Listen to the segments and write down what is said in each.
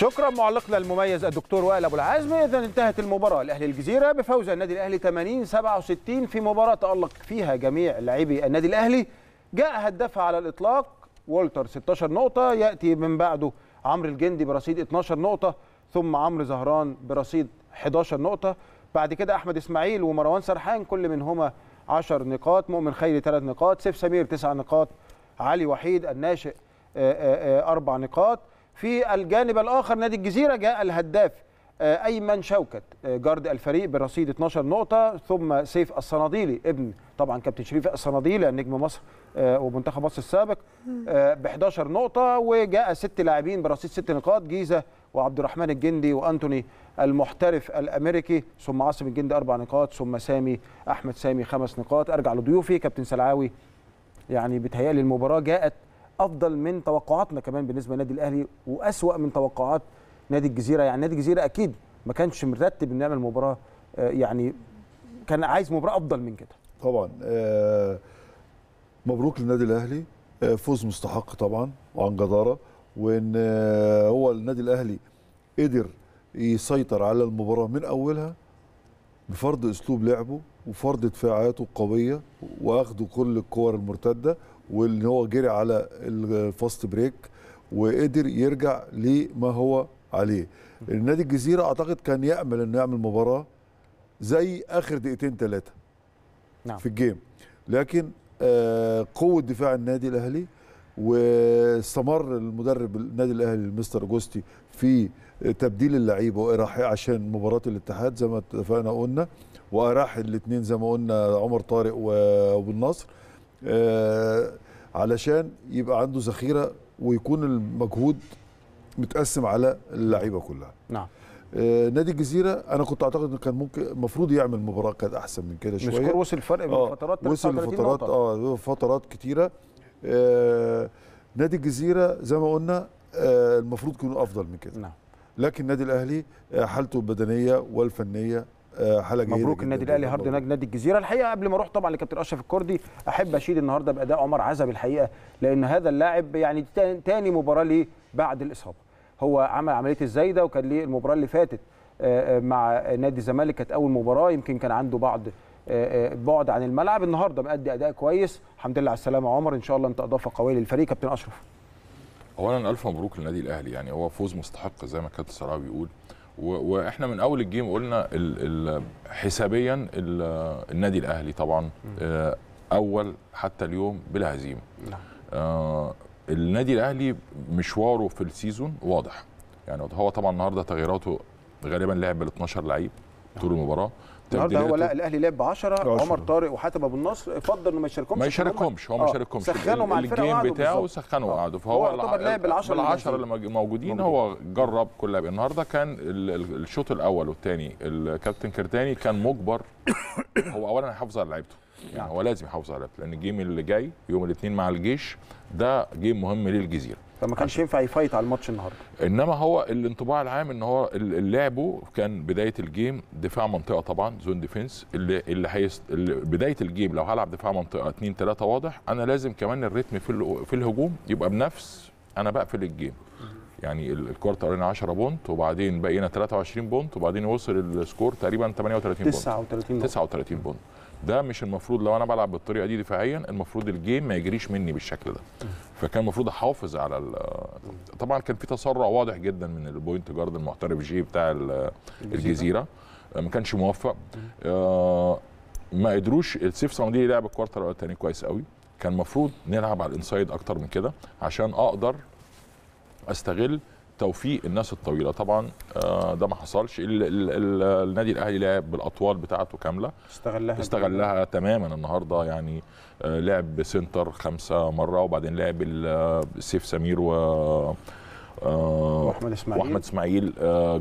شكرا معلقنا المميز الدكتور وائل ابو العزم اذا انتهت المباراه الاهلي الجزيره بفوز النادي الاهلي 80 67 في مباراه تالق فيها جميع لاعبي النادي الاهلي جاء هدافها على الاطلاق وولتر 16 نقطه ياتي من بعده عمرو الجندي برصيد 12 نقطه ثم عمرو زهران برصيد 11 نقطه بعد كده احمد اسماعيل ومروان سرحان كل منهما 10 نقاط مؤمن خيري 3 نقاط سيف سمير 9 نقاط علي وحيد الناشئ 4 آه، آه، آه، نقاط في الجانب الاخر نادي الجزيره جاء الهداف آه، ايمن شوكت آه، جارد الفريق برصيد 12 نقطه ثم سيف الصناديلي ابن طبعا كابتن شريف الصناديلي نجم مصر آه، ومنتخب مصر السابق ب 11 نقطه وجاء ست لاعبين برصيد ست نقاط جيزه وعبد الرحمن الجندي وانتوني المحترف الامريكي ثم عاصم الجندي اربع نقاط ثم سامي احمد سامي خمس نقاط ارجع لضيوفي كابتن سلعاوي يعني بتهيألي المباراه جاءت افضل من توقعاتنا كمان بالنسبه للنادي الاهلي واسوا من توقعات نادي الجزيره يعني نادي الجزيره اكيد ما كانش مرتب انه يعمل مباراه آه، يعني كان عايز مباراه افضل من كده طبعا آه، مبروك للنادي الاهلي آه، فوز مستحق طبعا وعن جداره وان هو النادي الاهلي قدر يسيطر على المباراه من اولها بفرض اسلوب لعبه وفرض دفاعاته القويه واخده كل الكور المرتده وان هو جري على الفاست بريك وقدر يرجع لما هو عليه النادي الجزيره اعتقد كان يامل انه يعمل مباراه زي اخر دقيقتين ثلاثه نعم. في الجيم لكن آه، قوه دفاع النادي الاهلي واستمر المدرب النادي الاهلي المستر جوستي في تبديل اللعيبه وإراحة عشان مباراه الاتحاد زي ما اتفقنا قلنا واراح الاثنين زي ما قلنا عمر طارق وابو النصر آه، علشان يبقى عنده ذخيره ويكون المجهود متقسم على اللعيبه كلها نعم آه نادي الجزيره انا كنت اعتقد انه كان ممكن المفروض يعمل مباراه كانت احسن من كده شويه مشكور وصل الفرق بين آه فترات وصل لفترات اه فترات كتيره آه نادي الجزيره زي ما قلنا آه المفروض يكون افضل من كده نعم لكن النادي الاهلي آه، حالته البدنيه والفنيه حلقه آه، مبروك النادي الاهلي هارد ناج نادي الجزيره الحقيقه قبل ما اروح طبعا لكابتن اشرف الكردي احب اشيد النهارده باداء عمر عزب الحقيقه لان هذا اللاعب يعني تاني مباراه ليه بعد الاصابه هو عمل عمليه الزايده وكان ليه المباراه اللي فاتت آه، آه، مع نادي الزمالك كانت اول مباراه يمكن كان عنده بعض بعد عن الملعب النهارده مأدي اداء كويس الحمد لله على السلامه عمر ان شاء الله انت اضافه قويه للفريق كابتن اشرف اولا الف مبروك للنادي الاهلي يعني هو فوز مستحق زي ما كابتن سراوي بيقول واحنا من اول الجيم قلنا الـ الـ حسابيا الـ النادي الاهلي طبعا آه، اول حتى اليوم بلا هزيمه نعم. آه النادي الاهلي مشواره في السيزون واضح يعني هو طبعا النهارده تغييراته غالبا لعب بال 12 لعيب طول نعم. المباراه طيب، النهارده هو لا الاهلي لعب ب 10 عمر طارق وحاتم ابو النصر فضل انه ما يشاركهمش ما يشاركهمش هو ما آه، يشاركهمش سخنوا مع الجيم بتاعه سخنوا وقعدوا آه. فهو يعتبر لعب ال 10 ال 10 اللي موجودين هو جرب كل لعب النهارده كان الشوط الاول والثاني الكابتن كرتاني كان مجبر هو اولا هيحافظ على لعيبته يعني هو لازم يحافظ على لعيبته لان الجيم اللي جاي يوم الاثنين مع الجيش ده جيم مهم للجزيره فما كانش ينفع يفايت على الماتش النهارده انما هو الانطباع العام ان هو لعبه كان بدايه الجيم دفاع منطقه طبعا زون ديفنس اللي اللي, هيست... اللي بدايه الجيم لو هلعب دفاع منطقه 2 3 واضح انا لازم كمان الريتم في ال... في الهجوم يبقى بنفس انا بقفل الجيم يعني الكورت قرينا 10 بونت وبعدين بقينا 23 بونت وبعدين وصل السكور تقريبا 38 بونت 39 بونت 39 بونت ده مش المفروض لو انا بلعب بالطريقه دي دفاعيا المفروض الجيم ما يجريش مني بالشكل ده فكان المفروض احافظ على طبعا كان في تسرع واضح جدا من البوينت جارد المحترف جي بتاع الجزيره ما كانش موفق آه، ما قدروش السيف صنودي لعب الكوارتر الاول الثاني كويس قوي كان المفروض نلعب على الانسايد اكتر من كده عشان اقدر استغل توفيق الناس الطويله طبعا آه، ده ما حصلش النادي الاهلي لعب بالاطوال بتاعته كامله استغلها استغلها تماما النهارده يعني آه، لعب بسنتر خمسه مره وبعدين لعب آه، سيف سمير و واحمد اسماعيل واحمد اسماعيل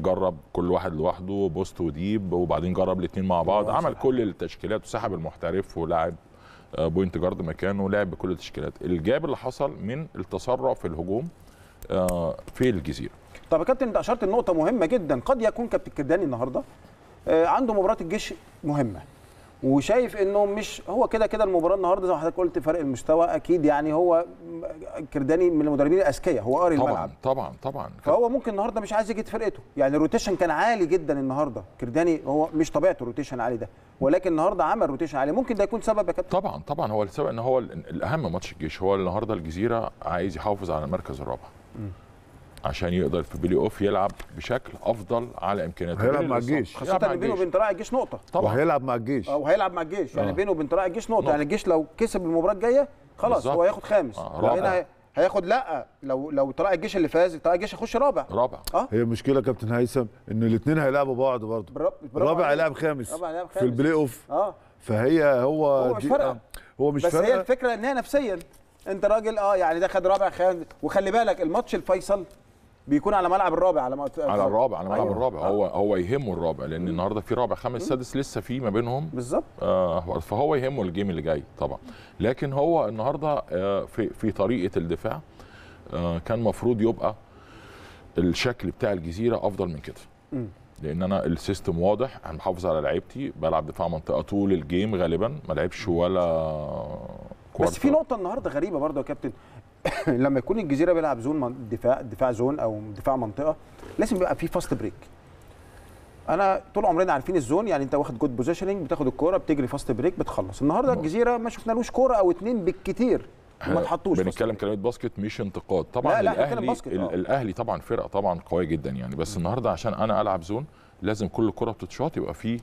جرب كل واحد لوحده بوست وديب وبعدين جرب الاثنين مع بعض عمل كل التشكيلات وسحب المحترف ولعب بوينت جارد مكانه لعب بكل التشكيلات الجاب اللي حصل من التسرع في الهجوم آه، في الجزيره طب يا كابتن انت اشرت لنقطه مهمه جدا قد يكون كابتن كداني النهارده آه، عنده مباراه الجيش مهمه وشايف انه مش هو كده كده المباراه النهارده زي ما حضرتك قلت فرق المستوى اكيد يعني هو كرداني من المدربين الاذكياء هو قاري الملعب طبعا طبعا فهو ممكن النهارده مش عايز يجي فرقته يعني الروتيشن كان عالي جدا النهارده كرداني هو مش طبيعته الروتيشن عالي ده ولكن النهارده عمل روتيشن عالي ممكن ده يكون سبب يا كابتن طبعا طبعا هو السبب ان هو الاهم ماتش الجيش هو النهارده الجزيره عايز يحافظ على المركز الرابع عشان يقدر في بلاي اوف يلعب بشكل افضل على امكانياته هيلعب مع الجيش خاصه بينه وبين طلائع الجيش نقطه طبعا وهيلعب مع الجيش آه، وهيلعب مع الجيش يعني آه. بينه وبين طلائع الجيش نقطه يعني الجيش لو كسب المباراه الجايه خلاص هو هياخد خامس آه هنا هياخد لا لو لو طلائع الجيش اللي فاز طلائع الجيش هيخش رابع رابع اه هي المشكله كابتن هيثم ان الاثنين هيلعبوا بعض برضه رابع هيلعب خامس في البلاي اوف اه فهي هو هو مش فارقه آه. هو مش بس فارقه بس هي الفكره ان هي نفسيا انت راجل اه يعني ده خد رابع خد وخلي بالك الماتش الفيصل بيكون على ملعب الرابع على ملعب على الرابع على ملعب أيوة. الرابع هو هو يهمه الرابع لان م. النهارده في رابع خامس سادس لسه في ما بينهم بالظبط آه فهو يهمه الجيم اللي جاي طبعا لكن هو النهارده آه في في طريقه الدفاع آه كان مفروض يبقى الشكل بتاع الجزيره افضل من كده لان انا السيستم واضح انا محافظ على لعيبتي بلعب دفاع منطقه طول الجيم غالبا ما لعبش ولا بس في نقطه النهارده غريبه برضه يا كابتن لما يكون الجزيره بيلعب زون دفاع دفاع زون او دفاع منطقه لازم يبقى في فاست بريك انا طول عمرنا عارفين الزون يعني انت واخد جود بوزيشننج بتاخد الكوره بتجري فاست بريك بتخلص النهارده الجزيره ما شفنالوش كوره او اتنين بالكتير ما اتحطوش بنتكلم كلمه باسكت مش انتقاد طبعا لا لا الاهلي آه. الاهلي طبعا فرقه طبعا قويه جدا يعني بس النهارده عشان انا العب زون لازم كل كره بتتشاط يبقى في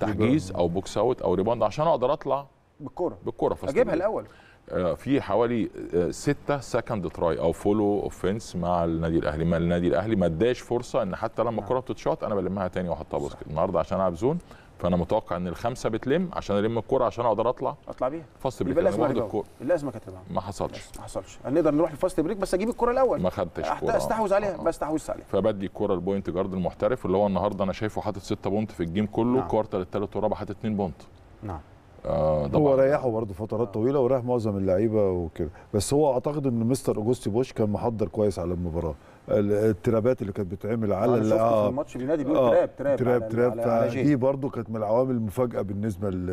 تحجيز او بوكس اوت او ريباوند عشان اقدر اطلع بالكوره بالكوره اجيبها الاول آه، في حوالي آه، ستة سكند تراي او فولو اوفنس مع النادي الاهلي ما النادي الاهلي ما اداش فرصه ان حتى لما نعم. الكوره بتتشاط انا بلمها تاني واحطها باسكت النهارده عشان العب زون فانا متوقع ان الخمسه بتلم عشان الم الكوره عشان اقدر اطلع اطلع بيها فاست بريك يبقى واخد الكوره اللازمه كانت ما حصلش ما حصلش هنقدر نروح الفاست بريك بس اجيب الكوره الاول ما خدتش كوره استحوذ عليها آه. بستحوذ عليها فبدي الكوره البوينت جارد المحترف اللي هو النهارده انا شايفه حاطط 6 بونت في الجيم كله نعم. كوارتر الثالث والرابع حاطط 2 بونت نعم اه هو ريحه برضه فترات طويله وريح معظم اللعيبه وكده بس هو اعتقد ان مستر اوجوستي بوش كان محضر كويس على المباراه الترابات اللي كانت بتتعمل على انا شفت آه في الماتش بينادي بيقول آه تراب تراب تراب تراب دي برضه كانت من العوامل المفاجاه بالنسبه ل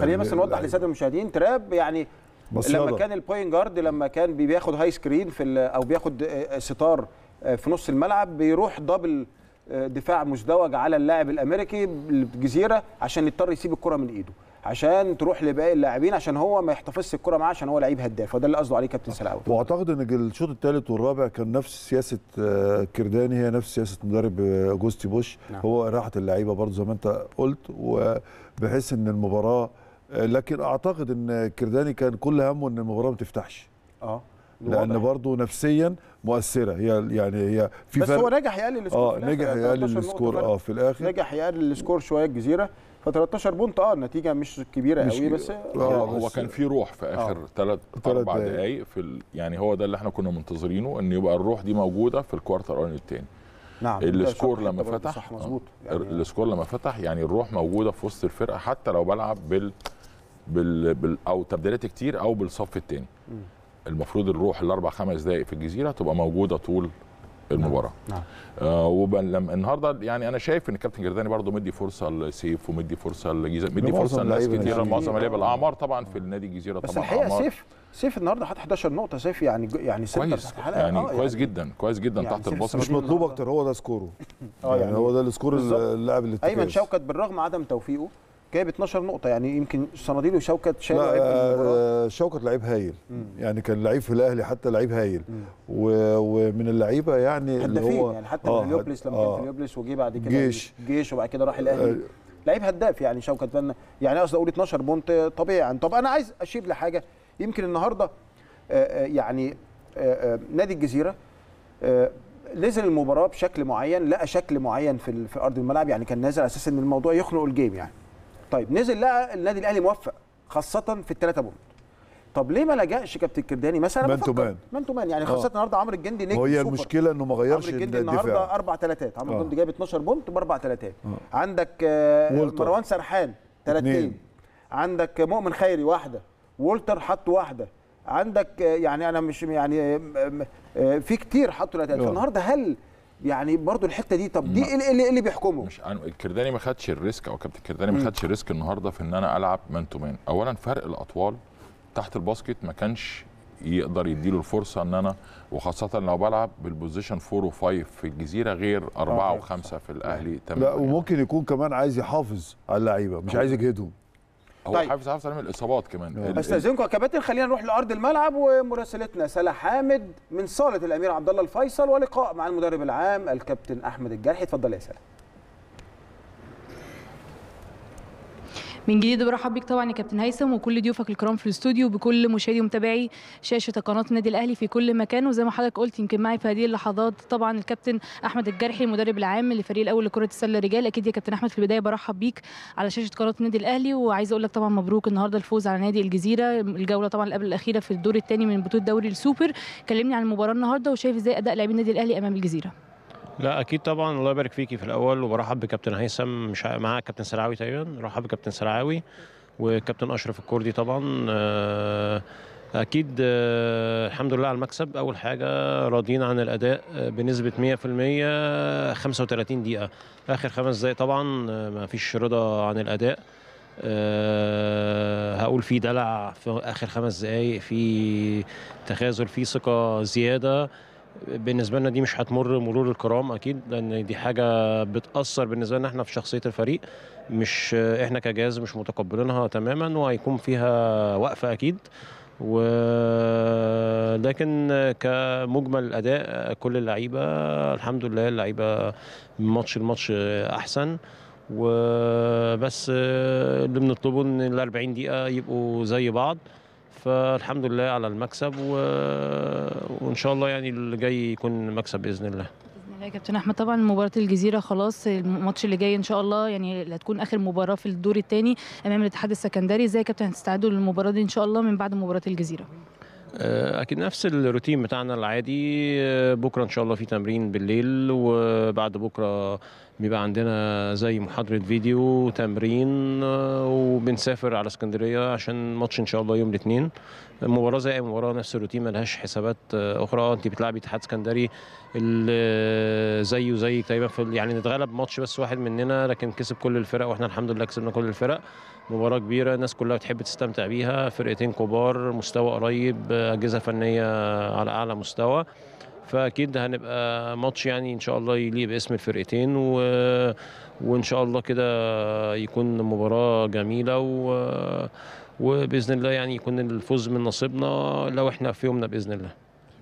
خلينا بس نوضح للساده المشاهدين تراب يعني مصيادة. لما كان البوين جارد لما كان بياخد هاي سكرين في او بياخد آه، آه، ستار آه، في نص الملعب بيروح دبل دفاع مزدوج على اللاعب الامريكي الجزيره عشان يضطر يسيب الكره من ايده عشان تروح لباقي اللاعبين عشان هو ما يحتفظش الكره معاه عشان هو لعيب هداف وده اللي قصده عليه كابتن سلاوي واعتقد ان الشوط الثالث والرابع كان نفس سياسه آه، كرداني هي نفس سياسه مدرب آه، جوستي بوش نعم. هو راحه اللعيبه برضه زي ما انت قلت وبحيث ان المباراه آه، لكن اعتقد ان كرداني كان كل همه ان المباراه ما تفتحش اه لان برضه نفسيا مؤثره هي يعني هي في بس فرق هو نجح يقلل السكور اه نجح يعني يقلل السكور اه في الاخر نجح يقلل السكور شويه الجزيره ف13 بونت اه النتيجه مش كبيره مش قوي بس آه يعني هو كان في روح في اخر ثلاث آه. اربع دقائق في ال... يعني هو ده اللي احنا كنا منتظرينه ان يبقى الروح دي موجوده في الكوارتر اون الثاني نعم السكور لما فتح صح آه، مظبوط يعني السكور لما فتح يعني الروح موجوده في وسط الفرقه حتى لو بلعب بال بال, بال... او تبديلات كتير او بالصف الثاني المفروض الروح الاربع خمس دقائق في الجزيره تبقى موجوده طول المباراه نعم. نعم. آه النهارده يعني انا شايف ان كابتن جرداني برضه مدي فرصه لسيف ومدي فرصه لجيزه مدي فرصه لناس كتير معظم اللعيبه آه. الاعمار طبعا في النادي الجزيره طبعا بس الحقيقه سيف سيف النهارده حط 11 نقطه سيف يعني يعني كويس يعني آه، يعني كويس جدا كويس جدا يعني تحت البسط مش مطلوب اكتر هو ده سكوره اه يعني, يعني هو ده السكور اللاعب اللي ايمن شوكت بالرغم عدم توفيقه جايب 12 نقطه يعني يمكن صناديل وشوكه شايل لعيب آه،, آه شوكه لعيب هايل مم. يعني كان لعيب في الاهلي حتى لعيب هايل و... ومن اللعيبه يعني اللي هو يعني حتى آه اليوبلس لما آه كان في اليوبلس وجي بعد كده جيش جيش وبعد كده راح الاهلي آه لعيب هداف يعني شوكه فن يعني أقصد اقول 12 بونت طبيعي يعني طب انا عايز أشيب لحاجه يمكن النهارده آه, آه، يعني آه،, آه نادي الجزيره آه نزل المباراه بشكل معين لقى شكل معين في في ارض الملعب يعني كان نازل على اساس ان الموضوع يخنق الجيم يعني طيب نزل لقى النادي الاهلي موفق خاصه في الثلاثه بونت طب ليه ما لجاش كابتن كرداني مثلا مان تو مان مان تو مان يعني خاصه آه. النهارده عمرو الجندي نجم هي المشكله انه ما غيرش الدفاع النهارده اربع ثلاثات عمرو آه. الجندي جايب 12 بونت باربع ثلاثات آه. عندك آه، مروان سرحان ثلاثتين عندك مؤمن خيري واحده وولتر حط واحده عندك آه، يعني انا مش يعني في كتير حطوا ثلاثات النهارده هل يعني برضو الحته دي طب دي إيه اللي, اللي, اللي بيحكمه مش أنا الكرداني ما خدش الريسك او كابتن الكرداني ما خدش الريسك النهارده في ان انا العب مان تو مان اولا فرق الاطوال تحت الباسكت ما كانش يقدر يديله الفرصه ان انا وخاصه لو بلعب بالبوزيشن 4 و5 في الجزيره غير 4 و و5 في الاهلي تمام لا يعني. وممكن يكون كمان عايز يحافظ على اللعيبه مش عايز يجهدهم هو طيب. حافظ حافظ عليهم الاصابات كمان آه. استاذنكم يا كباتن خلينا نروح لارض الملعب ومراسلتنا سلا حامد من صاله الامير عبد الله الفيصل ولقاء مع المدرب العام الكابتن احمد الجرحي اتفضل يا سلام من جديد برحب بيك طبعا يا كابتن هيثم وكل ضيوفك الكرام في الاستوديو بكل مشاهدي ومتابعي شاشه قناه النادي الاهلي في كل مكان وزي ما حضرتك قلت يمكن معي في هذه اللحظات طبعا الكابتن احمد الجرحي المدرب العام للفريق الاول لكره السله الرجال اكيد يا كابتن احمد في البدايه برحب بيك على شاشه قناه النادي الاهلي وعايز اقول لك طبعا مبروك النهارده الفوز على نادي الجزيره الجوله طبعا اللي قبل الاخيره في الدور الثاني من بطوله دوري السوبر كلمني عن المباراه النهارده وشايف ازاي اداء لاعبي النادي الاهلي امام الجزيره لا اكيد طبعا الله يبارك فيكي في الاول وبرحب بكابتن هيثم مش مع كابتن سرعاوي تقريبا رحب بكابتن سرعاوي وكابتن اشرف الكردي طبعا آه، اكيد آه، الحمد لله على المكسب اول حاجه راضيين عن الاداء آه، بنسبه 100% 35 دقيقه اخر خمس دقائق طبعا ما فيش رضا عن الاداء أه هقول في دلع في اخر خمس دقائق في تخاذل في ثقه زياده بالنسبه لنا دي مش هتمر مرور الكرام اكيد لان دي حاجه بتاثر بالنسبه لنا احنا في شخصيه الفريق مش احنا كجهاز مش متقبلينها تماما وهيكون فيها وقفه اكيد و لكن كمجمل اداء كل اللعيبه الحمد لله اللعيبه من ماتش لماتش احسن وبس اللي بنطلبه ان ال 40 دقيقه يبقوا زي بعض فالحمد لله على المكسب و... وان شاء الله يعني اللي جاي يكون مكسب باذن الله يا كابتن احمد طبعا مباراه الجزيره خلاص الماتش اللي جاي ان شاء الله يعني اللي هتكون اخر مباراه في الدور الثاني امام الاتحاد السكندري ازاي يا كابتن هتستعدوا للمباراه دي ان شاء الله من بعد مباراه الجزيره آه، اكيد نفس الروتين بتاعنا العادي آه، بكره ان شاء الله في تمرين بالليل وبعد بكره بيبقى عندنا زي محاضرة فيديو تمرين آه، وبنسافر على اسكندرية عشان ماتش إن شاء الله يوم الاثنين مباراة زي أي مباراة نفس الروتين ملهاش حسابات آه، أخرى أنت بتلعبي اتحاد اسكندري زيه آه، زيك تقريبا يعني نتغلب ماتش بس واحد مننا لكن كسب كل الفرق وإحنا الحمد لله كسبنا كل الفرق مباراة كبيرة الناس كلها بتحب تستمتع بيها فرقتين كبار مستوى قريب أجهزة فنية على أعلى مستوى فاكيد هنبقى ماتش يعني ان شاء الله يليق باسم الفرقتين و... وان شاء الله كده يكون مباراه جميله و... وباذن الله يعني يكون الفوز من نصيبنا لو احنا في يومنا باذن الله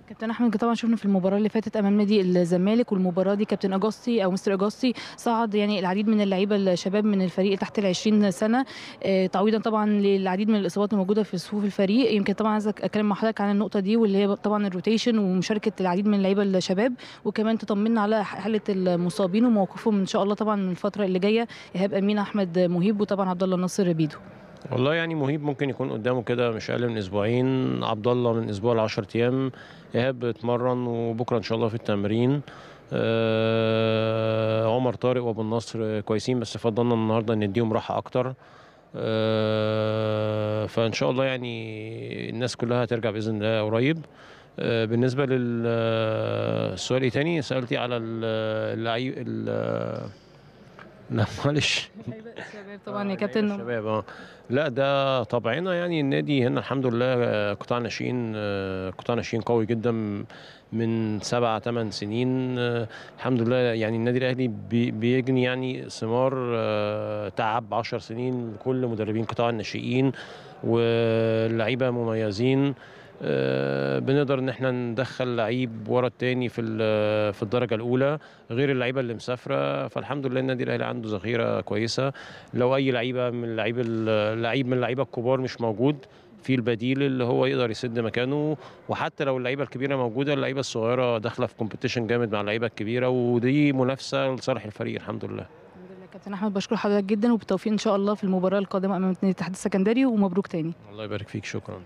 كابتن احمد طبعا شفنا في المباراه اللي فاتت امام نادي الزمالك والمباراه دي كابتن اجاستي او مستر اجاستي صعد يعني العديد من اللعيبه الشباب من الفريق تحت ال 20 سنه آه، تعويضا طبعا للعديد من الاصابات الموجوده في صفوف الفريق يمكن طبعا عايز اتكلم مع حضرتك عن النقطه دي واللي هي طبعا الروتيشن ومشاركه العديد من اللعيبه الشباب وكمان تطمنا على حاله المصابين وموقفهم ان شاء الله طبعا من الفتره اللي جايه ايهاب امين احمد مهيب وطبعا عبد الله الناصر بيدو والله يعني مهيب ممكن يكون قدامه كده مش اقل من اسبوعين عبد الله من اسبوع ل 10 ايام ايهاب اتمرن وبكره ان شاء الله في التمرين آه عمر طارق وابو النصر كويسين بس فضلنا النهارده نديهم راحه اكتر آه فان شاء الله يعني الناس كلها هترجع باذن الله قريب آه بالنسبه للسؤال آه، إيه تاني سالتي على آه، اللعيب آه، لا معلش الشباب طبعا يا كابتن الشباب اه لا ده طبعنا يعني النادي هنا الحمد لله آه، قطاع ناشئين آه، قطاع ناشئين قوي جدا من سبع ثمان سنين آه، الحمد لله يعني النادي الاهلي بيجني يعني ثمار تعب 10 سنين كل مدربين قطاع الناشئين ولاعيبه مميزين آه، بنقدر ان احنا ندخل لعيب ورا التاني في في الدرجه الاولى غير اللعيبه اللي مسافره فالحمد لله النادي الاهلي عنده ذخيره كويسه لو اي لعيبه من اللعيب اللعيب من اللعيبه الكبار مش موجود في البديل اللي هو يقدر يسد مكانه وحتى لو اللعيبه الكبيره موجوده اللعيبه الصغيره داخله في كومبيتيشن جامد مع اللعيبه الكبيره ودي منافسه لصالح الفريق الحمد لله كابتن احمد بشكر حضرتك جدا وبالتوفيق ان شاء الله في المباراه القادمه امام الاتحاد السكندري ومبروك تاني الله يبارك فيك شكرا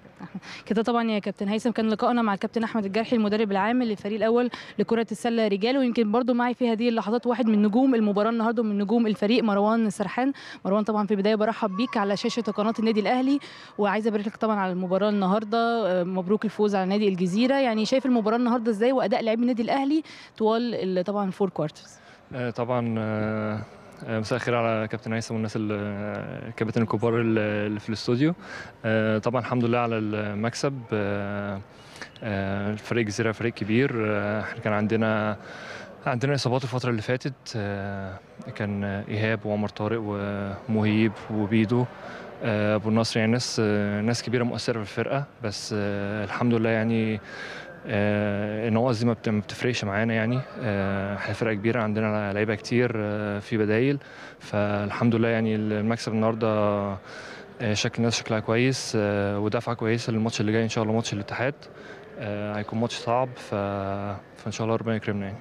كده طبعا يا كابتن هيثم كان لقائنا مع الكابتن احمد الجرحي المدرب العام للفريق الاول لكره السله رجال ويمكن برده معي في هذه اللحظات واحد من نجوم المباراه النهارده ومن نجوم الفريق مروان سرحان مروان طبعا في البدايه برحب بيك على شاشه قناه النادي الاهلي وعايز ابارك لك طبعا على المباراه النهارده آه، مبروك الفوز على نادي الجزيره يعني شايف المباراه النهارده ازاي واداء لاعبي النادي الاهلي طوال طبعا فور كوارترز آه، طبعا آه، آه، مساء الخير على كابتن عيسى والناس الكابتن آه، الكبار اللي في الاستوديو آه، طبعا الحمد لله على المكسب الفريق زيرا فريق كبير احنا كان عندنا عندنا اصابات الفتره اللي فاتت كان ايهاب وعمر طارق ومهيب وبيدو ابو النصر يعني ناس ناس كبيره مؤثره في الفرقه بس الحمد لله يعني آه ان هو ما بتفرقش معانا يعني احنا آه، فرقه كبيره عندنا لعيبه كتير آه، في بدايل فالحمد لله يعني المكسب النهارده آه، شكل الناس شكلها كويس ودفعه كويسه للماتش اللي جاي ان شاء الله ماتش الاتحاد هيكون ماتش صعب فان شاء الله ربنا يكرمنا يعني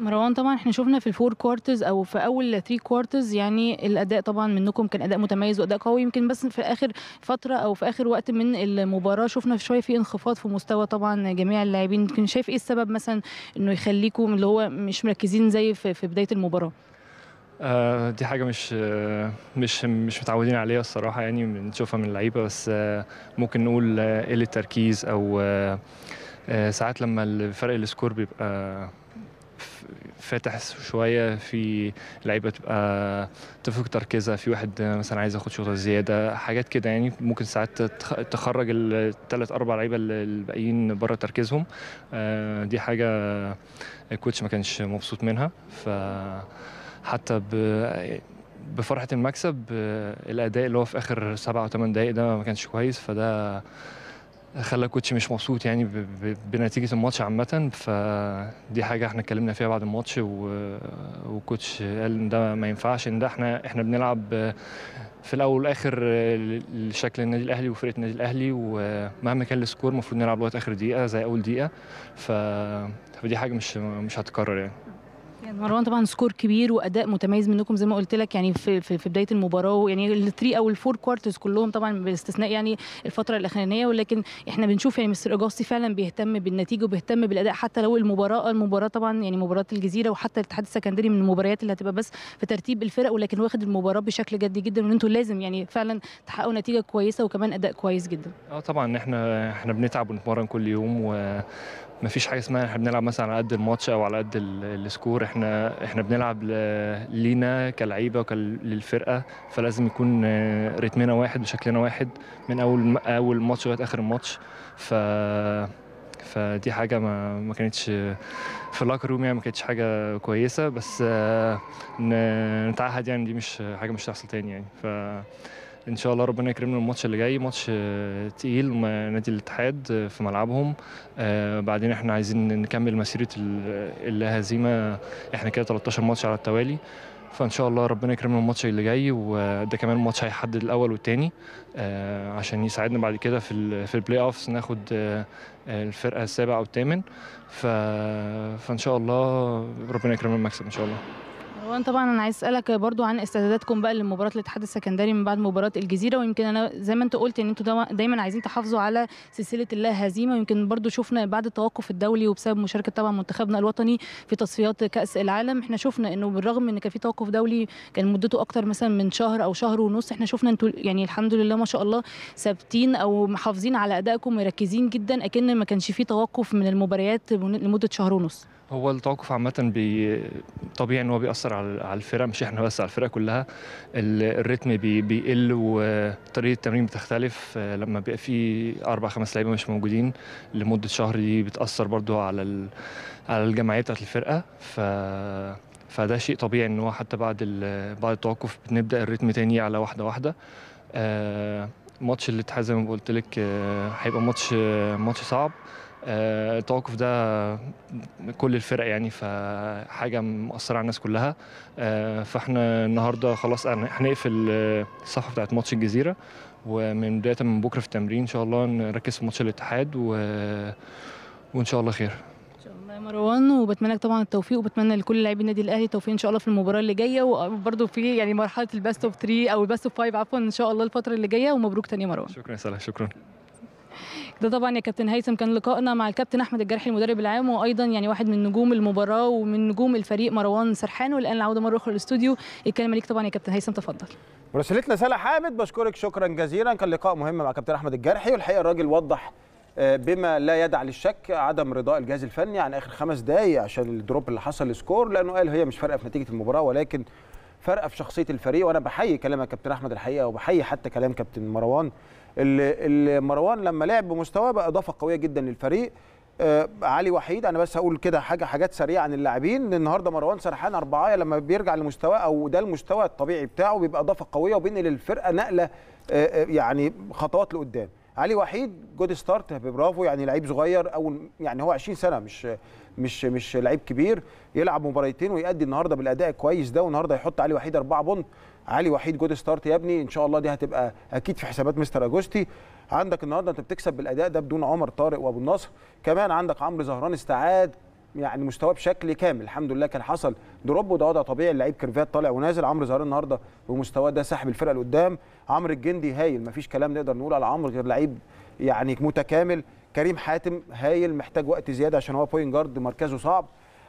مروان طبعا احنا شفنا في الفور كوارترز او في اول 3 كوارترز يعني الاداء طبعا منكم كان اداء متميز واداء قوي يمكن بس في اخر فتره او في اخر وقت من المباراه شفنا في شويه في انخفاض في مستوى طبعا جميع اللاعبين يمكن شايف ايه السبب مثلا انه يخليكم اللي هو مش مركزين زي في, في بدايه المباراه آه، دي حاجه مش مش مش متعودين عليها الصراحه يعني بنشوفها من اللعيبه بس آه، ممكن نقول آه، قله تركيز او ساعات لما فرق السكور بيبقى فاتح شويه في لعيبه تبقى تفك تركيزها في واحد مثلا عايز ياخد شوطه زياده حاجات كده يعني ممكن ساعات تخرج الثلاث اربع لعيبه الباقيين بره تركيزهم آه، دي حاجه الكوتش ما كانش مبسوط منها ف حتى بفرحه المكسب آه، الاداء اللي هو في اخر سبعة او ثمان دقائق ده ما كانش كويس فده خلى كوتش مش مبسوط يعني بنتيجه الماتش عامه فدي حاجه احنا اتكلمنا فيها بعد الماتش وكوتش قال ان ده ما ينفعش ان ده احنا احنا بنلعب في الاول والاخر لشكل النادي الاهلي وفرقه النادي الاهلي ومهما كان السكور المفروض نلعب لغايه اخر دقيقه زي اول دقيقه فدي حاجه مش مش هتتكرر يعني يعني مروان طبعا سكور كبير واداء متميز منكم زي ما قلت لك يعني في في, في بدايه المباراه يعني الثري او الفور كوارترز كلهم طبعا باستثناء يعني الفتره الاخرانيه ولكن احنا بنشوف يعني مستر اجاستي فعلا بيهتم بالنتيجه وبيهتم بالاداء حتى لو المباراه المباراه طبعا يعني مباراه الجزيره وحتى الاتحاد السكندري من المباريات اللي هتبقى بس في ترتيب الفرق ولكن واخد المباراه بشكل جدي جدا وان انتم لازم يعني فعلا تحققوا نتيجه كويسه وكمان اداء كويس جدا. اه طبعا احنا احنا بنتعب ونتمرن كل يوم و ما فيش حاجه اسمها احنا بنلعب مثلا على قد الماتش او على قد السكور احنا احنا بنلعب لينا كلعيبه وللفرقه فلازم يكون آه، رتمنا واحد وشكلنا واحد من اول اول ماتش لغايه اخر الماتش ف فدي حاجه ما ما كانتش في اللاكر روم يعني ما كانتش حاجه كويسه بس آه، نتعهد يعني دي مش حاجه مش هتحصل تاني يعني ف ان شاء الله ربنا يكرمنا الماتش اللي جاي ماتش آه، تقيل نادي الاتحاد آه، في ملعبهم آه، بعدين احنا عايزين نكمل مسيره اللا هزيمه احنا كده 13 ماتش على التوالي فان شاء الله ربنا يكرمنا الماتش اللي جاي وده كمان ماتش هيحدد الاول والتاني عشان يساعدنا بعد كده في في البلاي اوفز ناخد الفرقه السابع او الثامن فان شاء الله ربنا يكرمنا المكسب ان شاء الله هو طبعا انا عايز اسالك برضو عن استعداداتكم بقى لمباراه الاتحاد السكندري من بعد مباراه الجزيره ويمكن انا زي ما انت قلت ان انتوا دايما عايزين تحافظوا على سلسله اللا هزيمه ويمكن برضو شفنا بعد التوقف الدولي وبسبب مشاركه طبعا منتخبنا الوطني في تصفيات كاس العالم احنا شفنا انه بالرغم ان كان في توقف دولي كان مدته اكتر مثلا من شهر او شهر ونص احنا شفنا انتوا يعني الحمد لله ما شاء الله ثابتين او محافظين على ادائكم مركزين جدا اكن ما كانش في توقف من المباريات لمده شهر ونص هو التوقف عامة طبيعي ان هو بيأثر على الفرق مش احنا بس على الفرق كلها الريتم بي بيقل وطريقة التمرين بتختلف آه، لما بيبقى في أربع خمس لعيبة مش موجودين لمدة شهر دي بتأثر برضو على ال... على الجمعية بتاعت الفرقة ف فده شيء طبيعي ان هو حتى بعد ال... بعد التوقف بنبدا الريتم تاني على واحده واحده آه، ماتش الاتحاد زي ما قلت لك آه، هيبقى ماتش ماتش صعب آه، التوقف ده كل الفرق يعني فحاجه مأثره على الناس كلها آه، فاحنا النهارده خلاص هنقفل آه، الصفحه بتاعت ماتش الجزيره ومن بدايه من بكره في التمرين ان شاء الله نركز في ماتش الاتحاد و... وان شاء الله خير مروان وبتمنى لك طبعا التوفيق وبتمنى لكل لاعبي النادي الاهلي التوفيق ان شاء الله في المباراه اللي جايه وبرده في يعني مرحله الباست اوف 3 او الباست اوف 5 عفوا ان شاء الله الفتره اللي جايه ومبروك تاني مروان شكرا يا سلام شكرا ده طبعا يا كابتن هيثم كان لقائنا مع الكابتن احمد الجرحي المدرب العام وايضا يعني واحد من نجوم المباراه ومن نجوم الفريق مروان سرحان والان العوده مره اخرى للاستوديو الكلمه ليك طبعا يا كابتن هيثم تفضل مراسلتنا سالة حامد بشكرك شكرا جزيلا كان لقاء مهم مع كابتن احمد الجرحي والحقيقه الراجل وضح آه، بما لا يدع للشك عدم رضاء الجهاز الفني عن اخر خمس دقائق عشان الدروب اللي حصل السكور لانه قال هي مش فارقه في نتيجه المباراه ولكن فارقه في شخصيه الفريق وانا بحيي كلام كابتن احمد الحقيقه وبحيي حتى كلام كابتن مروان اللي, اللي مروان لما لعب بمستواه بقى اضافه قويه جدا للفريق آه علي وحيد انا بس هقول كده حاجه حاجات سريعه عن اللاعبين النهارده مروان سرحان اربعايه لما بيرجع لمستواه او ده المستوى الطبيعي بتاعه بيبقى اضافه قويه وبينقل الفرقه نقله آه،, آه يعني خطوات لقدام علي وحيد جود ستارت برافو يعني لعيب صغير او يعني هو 20 سنه مش مش مش لعيب كبير يلعب مباريتين ويأدي النهارده بالاداء الكويس ده والنهارده يحط علي وحيد اربعه بونت علي وحيد جود ستارت يا ابني ان شاء الله دي هتبقى اكيد في حسابات مستر اجوستي عندك النهارده انت بتكسب بالاداء ده بدون عمر طارق وابو النصر كمان عندك عمرو زهران استعاد يعني مستواه بشكل كامل الحمد لله كان حصل دروب وده وضع طبيعي اللعيب كيرفات طالع ونازل عمرو زهران النهارده بمستواه ده ساحب الفرقه لقدام عمرو الجندي هايل مفيش كلام نقدر نقول على عمرو غير لعيب يعني متكامل كريم حاتم هايل محتاج وقت زياده عشان هو بوينت جارد مركزه صعب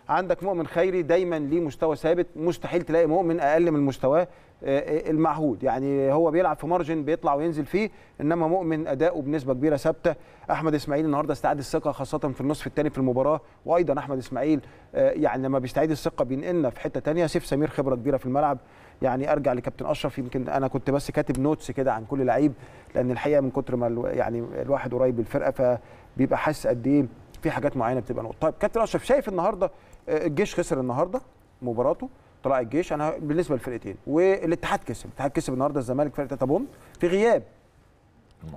عندك مؤمن خيري دايما ليه مستوى ثابت مستحيل تلاقي مؤمن اقل من مستواه آه، آه، المعهود يعني هو بيلعب في مارجن بيطلع وينزل فيه انما مؤمن اداؤه بنسبه كبيره ثابته احمد اسماعيل النهارده استعاد الثقه خاصه في النصف الثاني في المباراه وايضا احمد اسماعيل آه، يعني لما بيستعيد الثقه بينقلنا في حته ثانيه سيف سمير خبره كبيره في الملعب يعني ارجع لكابتن اشرف يمكن انا كنت بس كاتب نوتس كده عن كل لعيب لان الحقيقه من كتر ما يعني الواحد قريب الفرقه فبيبقى حاسس قد ايه في حاجات معينه بتبقى نقطه طيب كابتن اشرف شايف النهارده الجيش خسر النهارده مباراته طلع الجيش انا بالنسبه للفرقتين والاتحاد كسب الاتحاد كسب النهارده الزمالك فرقه تابون في غياب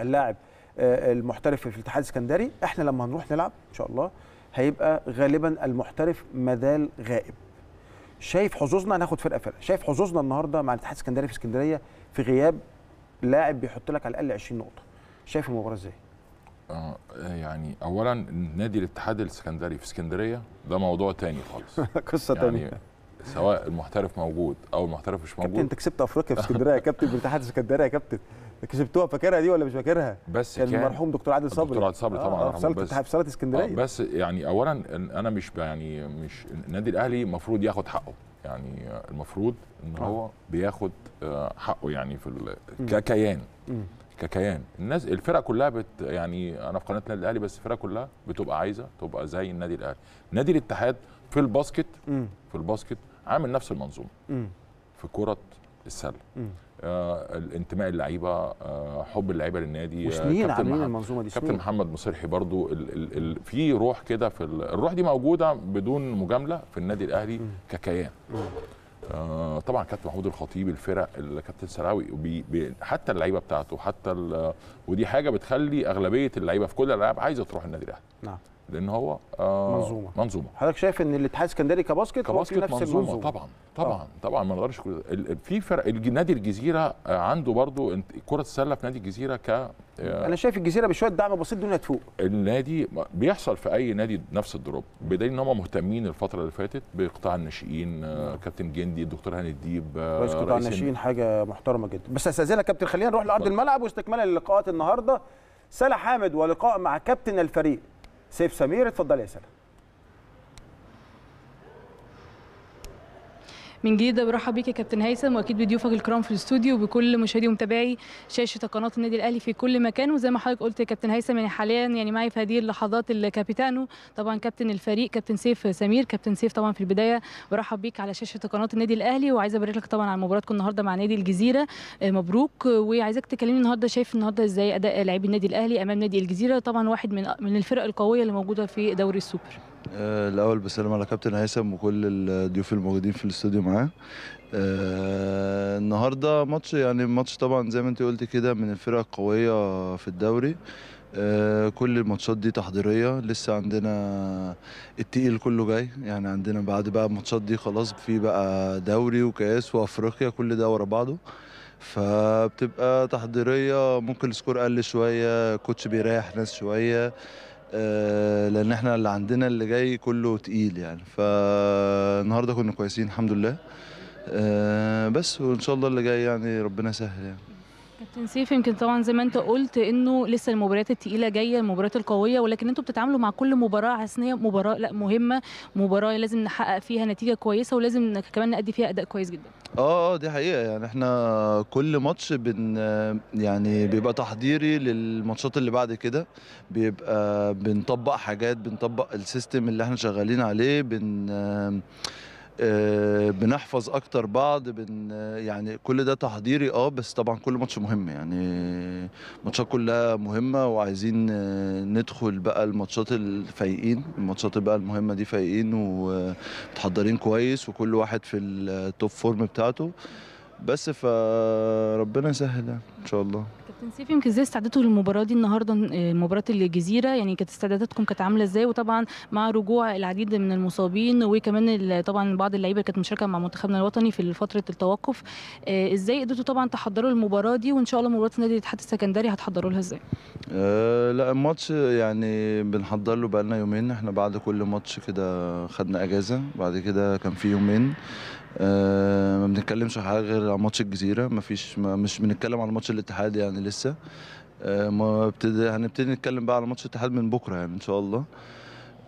اللاعب آه، المحترف في الاتحاد الاسكندري احنا لما هنروح نلعب ان شاء الله هيبقى غالبا المحترف مدال غائب شايف حظوظنا هناخد فرقه فرقه شايف حظوظنا النهارده مع الاتحاد الاسكندري في اسكندريه في غياب لاعب بيحط لك على الاقل 20 نقطه شايف المباراه ازاي آه، يعني اولا نادي الاتحاد الاسكندري في اسكندريه ده موضوع تاني خالص قصه يعني تانية سواء المحترف موجود او المحترف مش موجود كابتن انت كسبت افريقيا في اسكندريه يا كابتن بالاتحاد الاسكندريه يا كابتن كسبتوها فاكرها دي ولا مش فاكرها؟ بس كان, كان المرحوم دكتور عادل صبري دكتور عادل صبري طبعا آه في اتحاد في صاله اسكندريه آه بس يعني اولا انا مش يعني مش النادي الاهلي المفروض ياخد حقه يعني المفروض ان آه. هو بياخد آه، حقه يعني في ككيان ككيان الناس الفرق كلها بت يعني انا في قناه النادي الاهلي بس الفرق كلها بتبقى عايزه تبقى زي النادي الاهلي نادي الاتحاد في الباسكت م. في الباسكت عامل نفس المنظومه في كره السله آه الانتماء اللعيبه آه حب اللعيبه للنادي آه، وسنين كابتن عاملين المنظومه دي كابتن محمد مصرحي برضو ال ال ال في روح كده في الروح دي موجوده بدون مجامله في النادي الاهلي م. ككيان م. آه طبعا كابتن محمود الخطيب الفرق الكابتن سراوي بي بي حتى اللعيبه بتاعته حتى ودي حاجه بتخلي اغلبيه اللعيبه في كل الالعاب عايزه تروح النادي الاهلي نعم لان هو آه منظومه منظومه حضرتك شايف ان الاتحاد الاسكندري كباسكت كباسكت نفس منظومة, المنظومه طبعا آه. طبعا طبعا ما نقدرش في فرق نادي الجزيره آه، عنده برضو كره السله في نادي الجزيره ك آه، انا شايف الجزيره بشويه دعم بسيط دون تفوق النادي بيحصل في اي نادي نفس الدروب بدليل ان هم مهتمين الفتره اللي فاتت بقطاع الناشئين نعم. كابتن جندي الدكتور هاني الديب رئيس قطاع الناشئين حاجه محترمه جدا بس استاذنك كابتن خلينا نروح لارض الملعب واستكمال اللقاءات النهارده سلا حامد ولقاء مع كابتن الفريق سيف سمير اتفضل يا سلام من جديد برحب بيك يا كابتن هيثم واكيد بضيوفك الكرام في الاستوديو وبكل مشاهدي ومتابعي شاشه قناه النادي الاهلي في كل مكان وزي ما حضرتك قلت يا كابتن هيثم يعني حاليا يعني معي في هذه اللحظات الكابيتانو طبعا كابتن الفريق كابتن سيف سمير كابتن سيف طبعا في البدايه برحب بيك على شاشه قناه النادي الاهلي وعايز ابارك لك طبعا على مباراتكم النهارده مع نادي الجزيره آه، مبروك وعايزاك تكلمني النهارده شايف النهارده ازاي اداء لاعبي النادي الاهلي امام نادي الجزيره طبعا واحد من من الفرق القويه اللي موجوده في دوري السوبر آه، الاول بسلم على كابتن هيثم وكل الضيوف الموجودين في الاستوديو معاه آه، النهارده ماتش يعني ماتش طبعا زي ما انت قلت كده من الفرق القويه في الدوري آه، كل الماتشات دي تحضيريه لسه عندنا التقيل كله جاي يعني عندنا بعد بقى الماتشات دي خلاص في بقى دوري وكاس وافريقيا كل ده ورا بعضه فبتبقى تحضيريه ممكن السكور قل شويه كوتش بيريح ناس شويه آه، لان احنا اللي عندنا اللي جاي كله تقيل يعني فالنهارده كنا كويسين الحمد لله آه، بس وان شاء الله اللي جاي يعني ربنا يسهل يعني كابتن سيف يمكن طبعا زي ما انت قلت انه لسه المباريات التقيله جايه المباريات القويه ولكن انتوا بتتعاملوا مع كل مباراه على ان مباراه لا مهمه مباراه لازم نحقق فيها نتيجه كويسه ولازم كمان نأدي فيها اداء كويس جدا اه اه دي حقيقه يعني احنا كل ماتش بن يعني بيبقى تحضيري للماتشات اللي بعد كده بيبقى بنطبق حاجات بنطبق السيستم اللي احنا شغالين عليه بن آه، بنحفظ اكتر بعض بن يعني كل ده تحضيري اه بس طبعا كل ماتش مهم يعني ماتشات كلها مهمه وعايزين آه، ندخل بقى الماتشات الفايقين الماتشات بقى المهمه دي فايقين ومتحضرين كويس وكل واحد في التوب فورم بتاعته بس فربنا يسهل يعني ان شاء الله كابتن سيف يمكن ازاي استعدتوا للمباراه دي النهارده آه، مباراه الجزيره يعني كانت استعداداتكم كانت عامله ازاي وطبعا مع رجوع العديد من المصابين وكمان طبعا بعض اللعيبه كانت مشاركه مع منتخبنا الوطني في فتره التوقف آه، ازاي قدرتوا طبعا تحضروا المباراه دي وان شاء الله مباراه نادي الاتحاد السكندري هتحضروا لها ازاي؟ أه لا الماتش يعني بنحضر له بقى لنا يومين احنا بعد كل ماتش كده خدنا اجازه بعد كده كان في يومين آه، ما بنتكلمش حاجه غير عن ماتش الجزيره ما فيش ما مش بنتكلم عن ماتش الاتحاد يعني لسه آه، ما هنبتدي نتكلم بقى على ماتش الاتحاد من بكره يعني ان شاء الله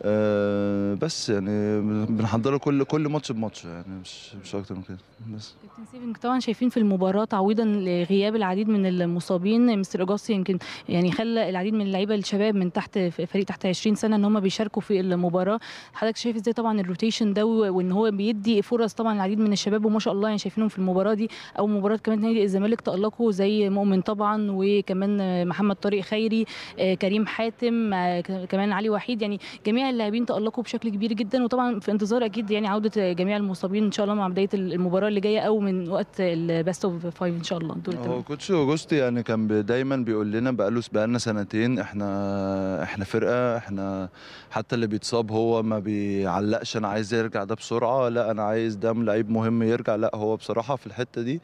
أه بس يعني بنحضره كل كل ماتش بماتش يعني مش مش اكتر من كده بس كابتن سيفنج طبعا شايفين في المباراه تعويضا لغياب العديد من المصابين مستر اجاسي يمكن يعني خلى العديد من اللعيبه الشباب من تحت فريق تحت 20 سنه ان هم بيشاركوا في المباراه حضرتك شايف ازاي طبعا الروتيشن ده وان هو بيدي فرص طبعا العديد من الشباب وما شاء الله يعني شايفينهم في المباراه دي او مباراه كمان نادي الزمالك تالقوا زي مؤمن طبعا وكمان محمد طارق خيري آه كريم حاتم آه كمان علي وحيد يعني جميع جميع اللاعبين تألقوا بشكل كبير جدا وطبعا في انتظار اكيد يعني عوده جميع المصابين ان شاء الله مع بدايه المباراه اللي جايه او من وقت البيست اوف فايف ان شاء الله هو كوتش اوجست يعني كان دايما بيقول لنا بقاله لنا سنتين احنا احنا فرقه احنا حتى اللي بيتصاب هو ما بيعلقش انا عايز يرجع ده بسرعه لا انا عايز ده لعيب مهم يرجع لا هو بصراحه في الحته دي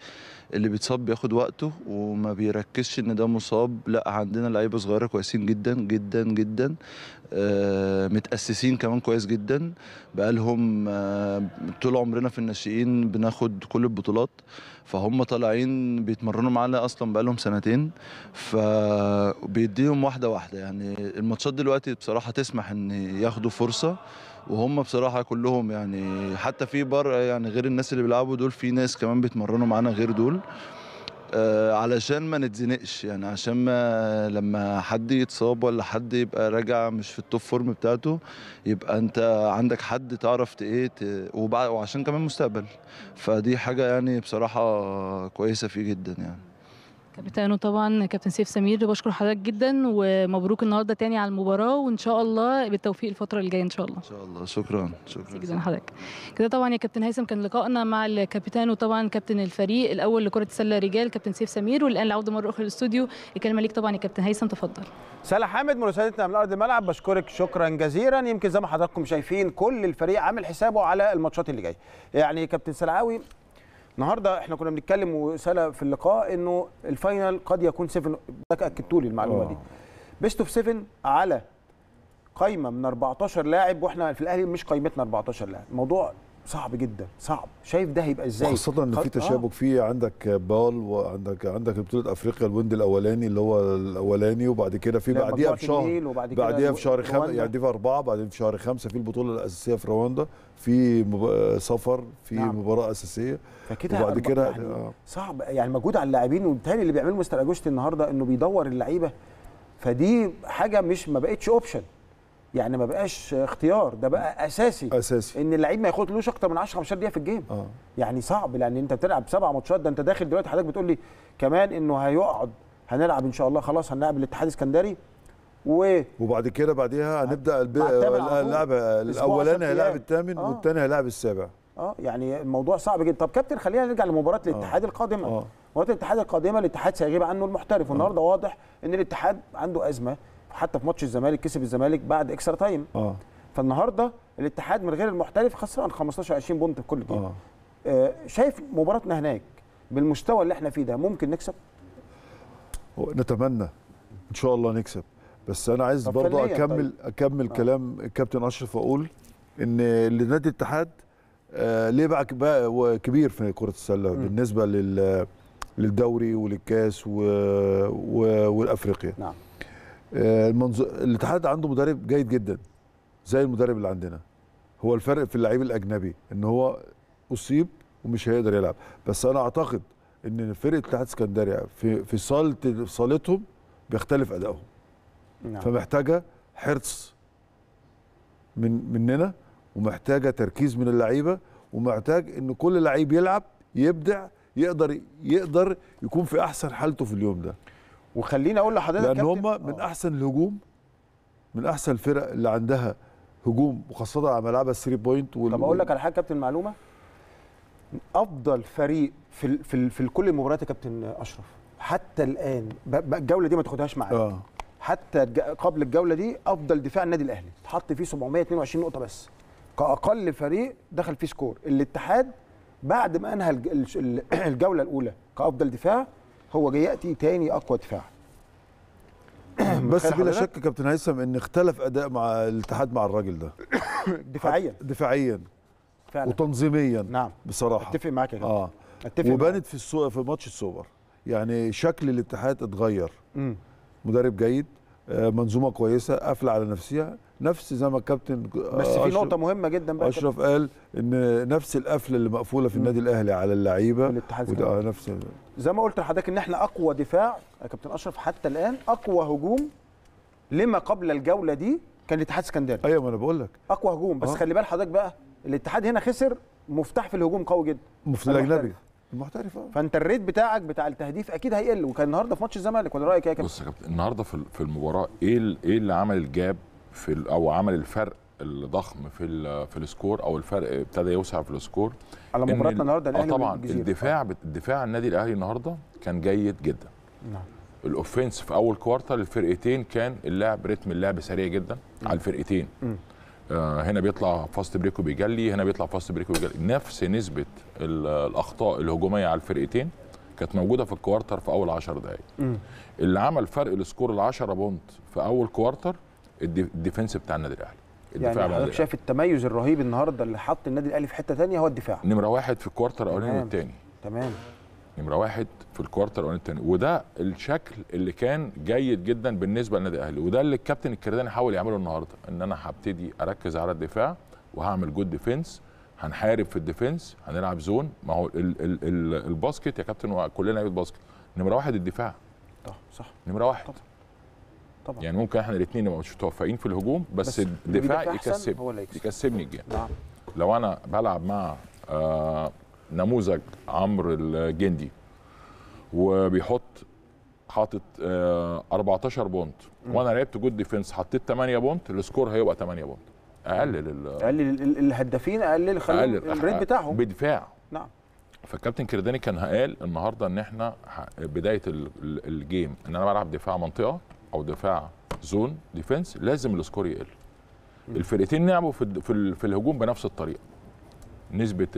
اللي بيتصاب بياخد وقته وما بيركزش ان ده مصاب لا عندنا لعيبه صغيره كويسين جدا جدا جدا آه، متاسسين كمان كويس جدا بقالهم آه، طول عمرنا في الناشئين بناخد كل البطولات فهم طالعين بيتمرنوا معانا اصلا بقالهم سنتين فبيديهم واحده واحده يعني الماتشات دلوقتي بصراحه تسمح ان ياخدوا فرصه وهم بصراحه كلهم يعني حتى في بر يعني غير الناس اللي بيلعبوا دول في ناس كمان بيتمرنوا معانا غير دول آه علشان ما نتزنقش يعني عشان ما لما حد يتصاب ولا حد يبقى راجع مش في التوب فورم بتاعته يبقى انت عندك حد تعرف ايه وعشان كمان مستقبل فدي حاجه يعني بصراحه كويسه فيه جدا يعني كابتن طبعا كابتن سيف سمير بشكر حضرتك جدا ومبروك النهارده تاني على المباراه وان شاء الله بالتوفيق الفتره الجايه ان شاء الله ان شاء الله شكرا شكرا جدا لحضرتك كده طبعا يا كابتن هيثم كان لقائنا مع الكابتن وطبعا كابتن الفريق الاول لكره السله رجال كابتن سيف سمير والان العوده مره اخرى للاستوديو الكلمه ليك طبعا يا كابتن هيثم تفضل سلا حامد مراسلتنا من ارض الملعب بشكرك شكرا جزيلا يمكن زي ما حضراتكم شايفين كل الفريق عامل حسابه على الماتشات اللي جايه يعني كابتن سلعاوي النهارده احنا كنا بنتكلم وساله في اللقاء انه الفاينل قد يكون 7 ده اكدتوا لي المعلومه دي بيست اوف 7 على قايمه من 14 لاعب واحنا في الاهلي مش قايمتنا 14 لاعب الموضوع صعب جدا صعب شايف ده هيبقى ازاي خاصه ان في آه. تشابك في عندك بال وعندك عندك بطوله افريقيا الويند الاولاني اللي هو الاولاني وبعد كده في بعديها بشهر بعديها في شهر خم... يعني دي في اربعه بعدين في شهر خمسه في البطوله الاساسيه في رواندا في مب... سفر في نعم. مباراه اساسيه فكده وبعد كده يعني آه. صعب يعني مجهود على اللاعبين وبالتالي اللي بيعمله مستر اجوشتي النهارده انه بيدور اللعيبه فدي حاجه مش ما بقتش اوبشن يعني ما بقاش اختيار ده بقى اساسي اساسي ان اللعيب ما ياخدلوش اكتر من 10 15 دقيقه في الجيم آه. يعني صعب لان انت بتلعب سبع ماتشات ده انت داخل دلوقتي حضرتك بتقول لي كمان انه هيقعد هنلعب ان شاء الله خلاص هنلعب الاتحاد الاسكندري و وبعد كده بعديها هنبدا اللعب الاولاني هيلعب الثامن آه. والثاني هيلعب السابع اه يعني الموضوع صعب جدا طب كابتن خلينا نرجع لمباراه آه. الاتحاد آه. القادمه آه. مباراه الاتحاد القادمه الاتحاد سيغيب عنه المحترف والنهارده آه. واضح ان الاتحاد عنده ازمه حتى في ماتش الزمالك كسب الزمالك بعد اكسترا تايم اه فالنهارده الاتحاد من غير المحترف خسران 15 20 بونت في كل جيم آه. آه شايف مباراتنا هناك بالمستوى اللي احنا فيه ده ممكن نكسب نتمنى ان شاء الله نكسب بس انا عايز برضه اكمل طيب. اكمل آه. كلام الكابتن اشرف واقول ان لنادي الاتحاد آه ليه بقى, بقى كبير في كره السله بالنسبه لل للدوري وللكاس و... و... والافريقيا نعم آه، المنظو... الاتحاد عنده مدرب جيد جدا زي المدرب اللي عندنا هو الفرق في اللعيب الاجنبي ان هو اصيب ومش هيقدر يلعب بس انا اعتقد ان فرقه الاتحاد اسكندريه في في صاله صالتهم بيختلف ادائهم نعم. فمحتاجه حرص من مننا ومحتاجه تركيز من اللعيبه ومحتاج ان كل لعيب يلعب يبدع يقدر يقدر يكون في احسن حالته في اليوم ده وخليني اقول لحضرتك لان هم من آه. احسن الهجوم من احسن الفرق اللي عندها هجوم وخاصه على ملعبها الثري بوينت وال... طب اقول لك على حاجه كابتن معلومه افضل فريق في ال... في, ال... في كل المباريات يا كابتن اشرف حتى الان ب... الجوله دي ما تاخدهاش معاك آه. حتى قبل الجوله دي افضل دفاع النادي الاهلي اتحط فيه 722 نقطه بس كاقل فريق دخل فيه سكور الاتحاد بعد ما انهى الجوله الاولى كافضل دفاع هو جاي ياتي تاني اقوى دفاع بس بلا شك كابتن هيثم ان اختلف اداء مع الاتحاد مع الراجل ده دفاعيا دفاعيا فعلا وتنظيميا نعم بصراحه اتفق معاك يا كابتن اه اتفق وبانت في السو... في ماتش السوبر يعني شكل الاتحاد اتغير مم. مدرب جيد آه، منظومه كويسه قافله على نفسها نفس زي ما الكابتن آه، بس في نقطه مهمه جدا بقى اشرف قال ان نفس القفله اللي مقفوله في النادي الاهلي على اللعيبه الاتحاد آه، نفس زي ما قلت لحضرتك ان احنا اقوى دفاع يا كابتن اشرف حتى الان اقوى هجوم لما قبل الجوله دي كان الاتحاد اسكندري ايوه ما انا بقول لك اقوى هجوم بس أه. خلي بال حضرتك بقى الاتحاد هنا خسر مفتاح في الهجوم قوي جدا مفتاح الاجنبي المحترف اه فانت الريت بتاعك بتاع التهديف اكيد هيقل وكان النهارده في ماتش الزمالك ولا رايك ايه يا كابتن؟ بص يا كابتن النهارده في المباراه ايه ايه اللي عمل الجاب في او عمل الفرق الضخم في في السكور او الفرق ابتدى يوسع في السكور على مباراه النهارده آه الاهلي طبعا الدفاع الدفاع النادي الاهلي النهارده كان جيد جدا نعم الاوفنس في اول كوارتر الفرقتين كان اللعب رتم اللعب سريع جدا م. على الفرقتين آه هنا بيطلع فاست بريك وبيجلي هنا بيطلع فاست بريك وبيجلي نفس نسبه الاخطاء الهجوميه على الفرقتين كانت موجوده في الكوارتر في اول 10 دقائق اللي عمل فرق السكور ال 10 بونت في اول كوارتر الديفنس بتاع النادي الاهلي الدفاع يعني حضرتك شايف التميز الرهيب النهارده اللي حط النادي الاهلي في حته ثانيه هو الدفاع نمره واحد في الكوارتر الاولاني والثاني تمام نمره واحد في الكوارتر الاولاني والثاني وده الشكل اللي كان جيد جدا بالنسبه للنادي الاهلي وده اللي الكابتن الكرداني حاول يعمله النهارده ان انا هبتدي اركز على الدفاع وهعمل جود ديفنس هنحارب في الديفنس هنلعب زون ما هو ال ال ال الباسكت يا كابتن كلنا لعيبه باسكت نمره واحد الدفاع صح صح نمره واحد طبعا. طبعا يعني ممكن احنا الاثنين نبقى مش متوفقين في الهجوم بس, بس الدفاع يكسبني يكسبني الجهه نعم. لو انا بلعب مع آه نموذج عمرو الجندي وبيحط حاطط آه 14 بونت وانا لعبت جود ديفنس حطيت 8 بونت السكور هيبقى 8 بونت اقلل ال اقلل الهدافين اقلل خلي الريت بتاعهم بدفاع نعم فالكابتن كرداني كان قال النهارده ان احنا بدايه الجيم ان انا بلعب دفاع منطقه او دفاع زون ديفنس لازم السكور يقل الفرقتين لعبوا في في, في الهجوم بنفس الطريقه نسبه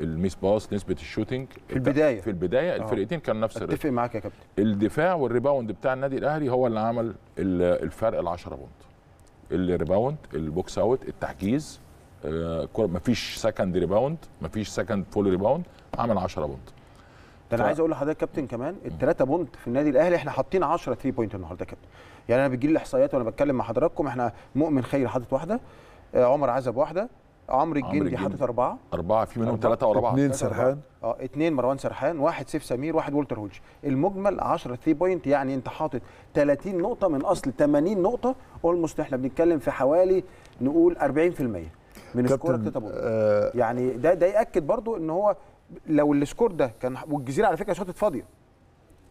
الميس باس نسبه الشوتنج في البدايه في البدايه آه. الفرقتين كان نفس اتفق معاك يا كابتن الدفاع والريباوند بتاع النادي الاهلي هو اللي عمل الفرق ال 10 بونت الريباوند البوكس اوت التحجيز آه مفيش سكند ريباوند مفيش سكند فول ريباوند عمل 10 بونت ده انا ف... عايز اقول لحضرتك كابتن كمان الثلاثه بونت في النادي الاهلي احنا حاطين 10 3 بوينت النهارده كابتن يعني انا بتجي لي الاحصائيات وانا بتكلم مع حضراتكم احنا مؤمن خير حاطط واحده آه، عمر عزب واحده عمرو الجندي حاطط اربعه اربعه في منهم ثلاثه ورا بعض اثنين سرحان اه اثنين مروان سرحان واحد سيف سمير واحد ولتر هولش المجمل 10 3 بوينت يعني انت حاطط 30 نقطه من اصل 80 نقطه اولموست احنا بنتكلم في حوالي نقول 40% من سكورك تيتا آه يعني ده ده ياكد برضو ان هو لو السكور ده كان والجزيره على فكره شاطت فاضيه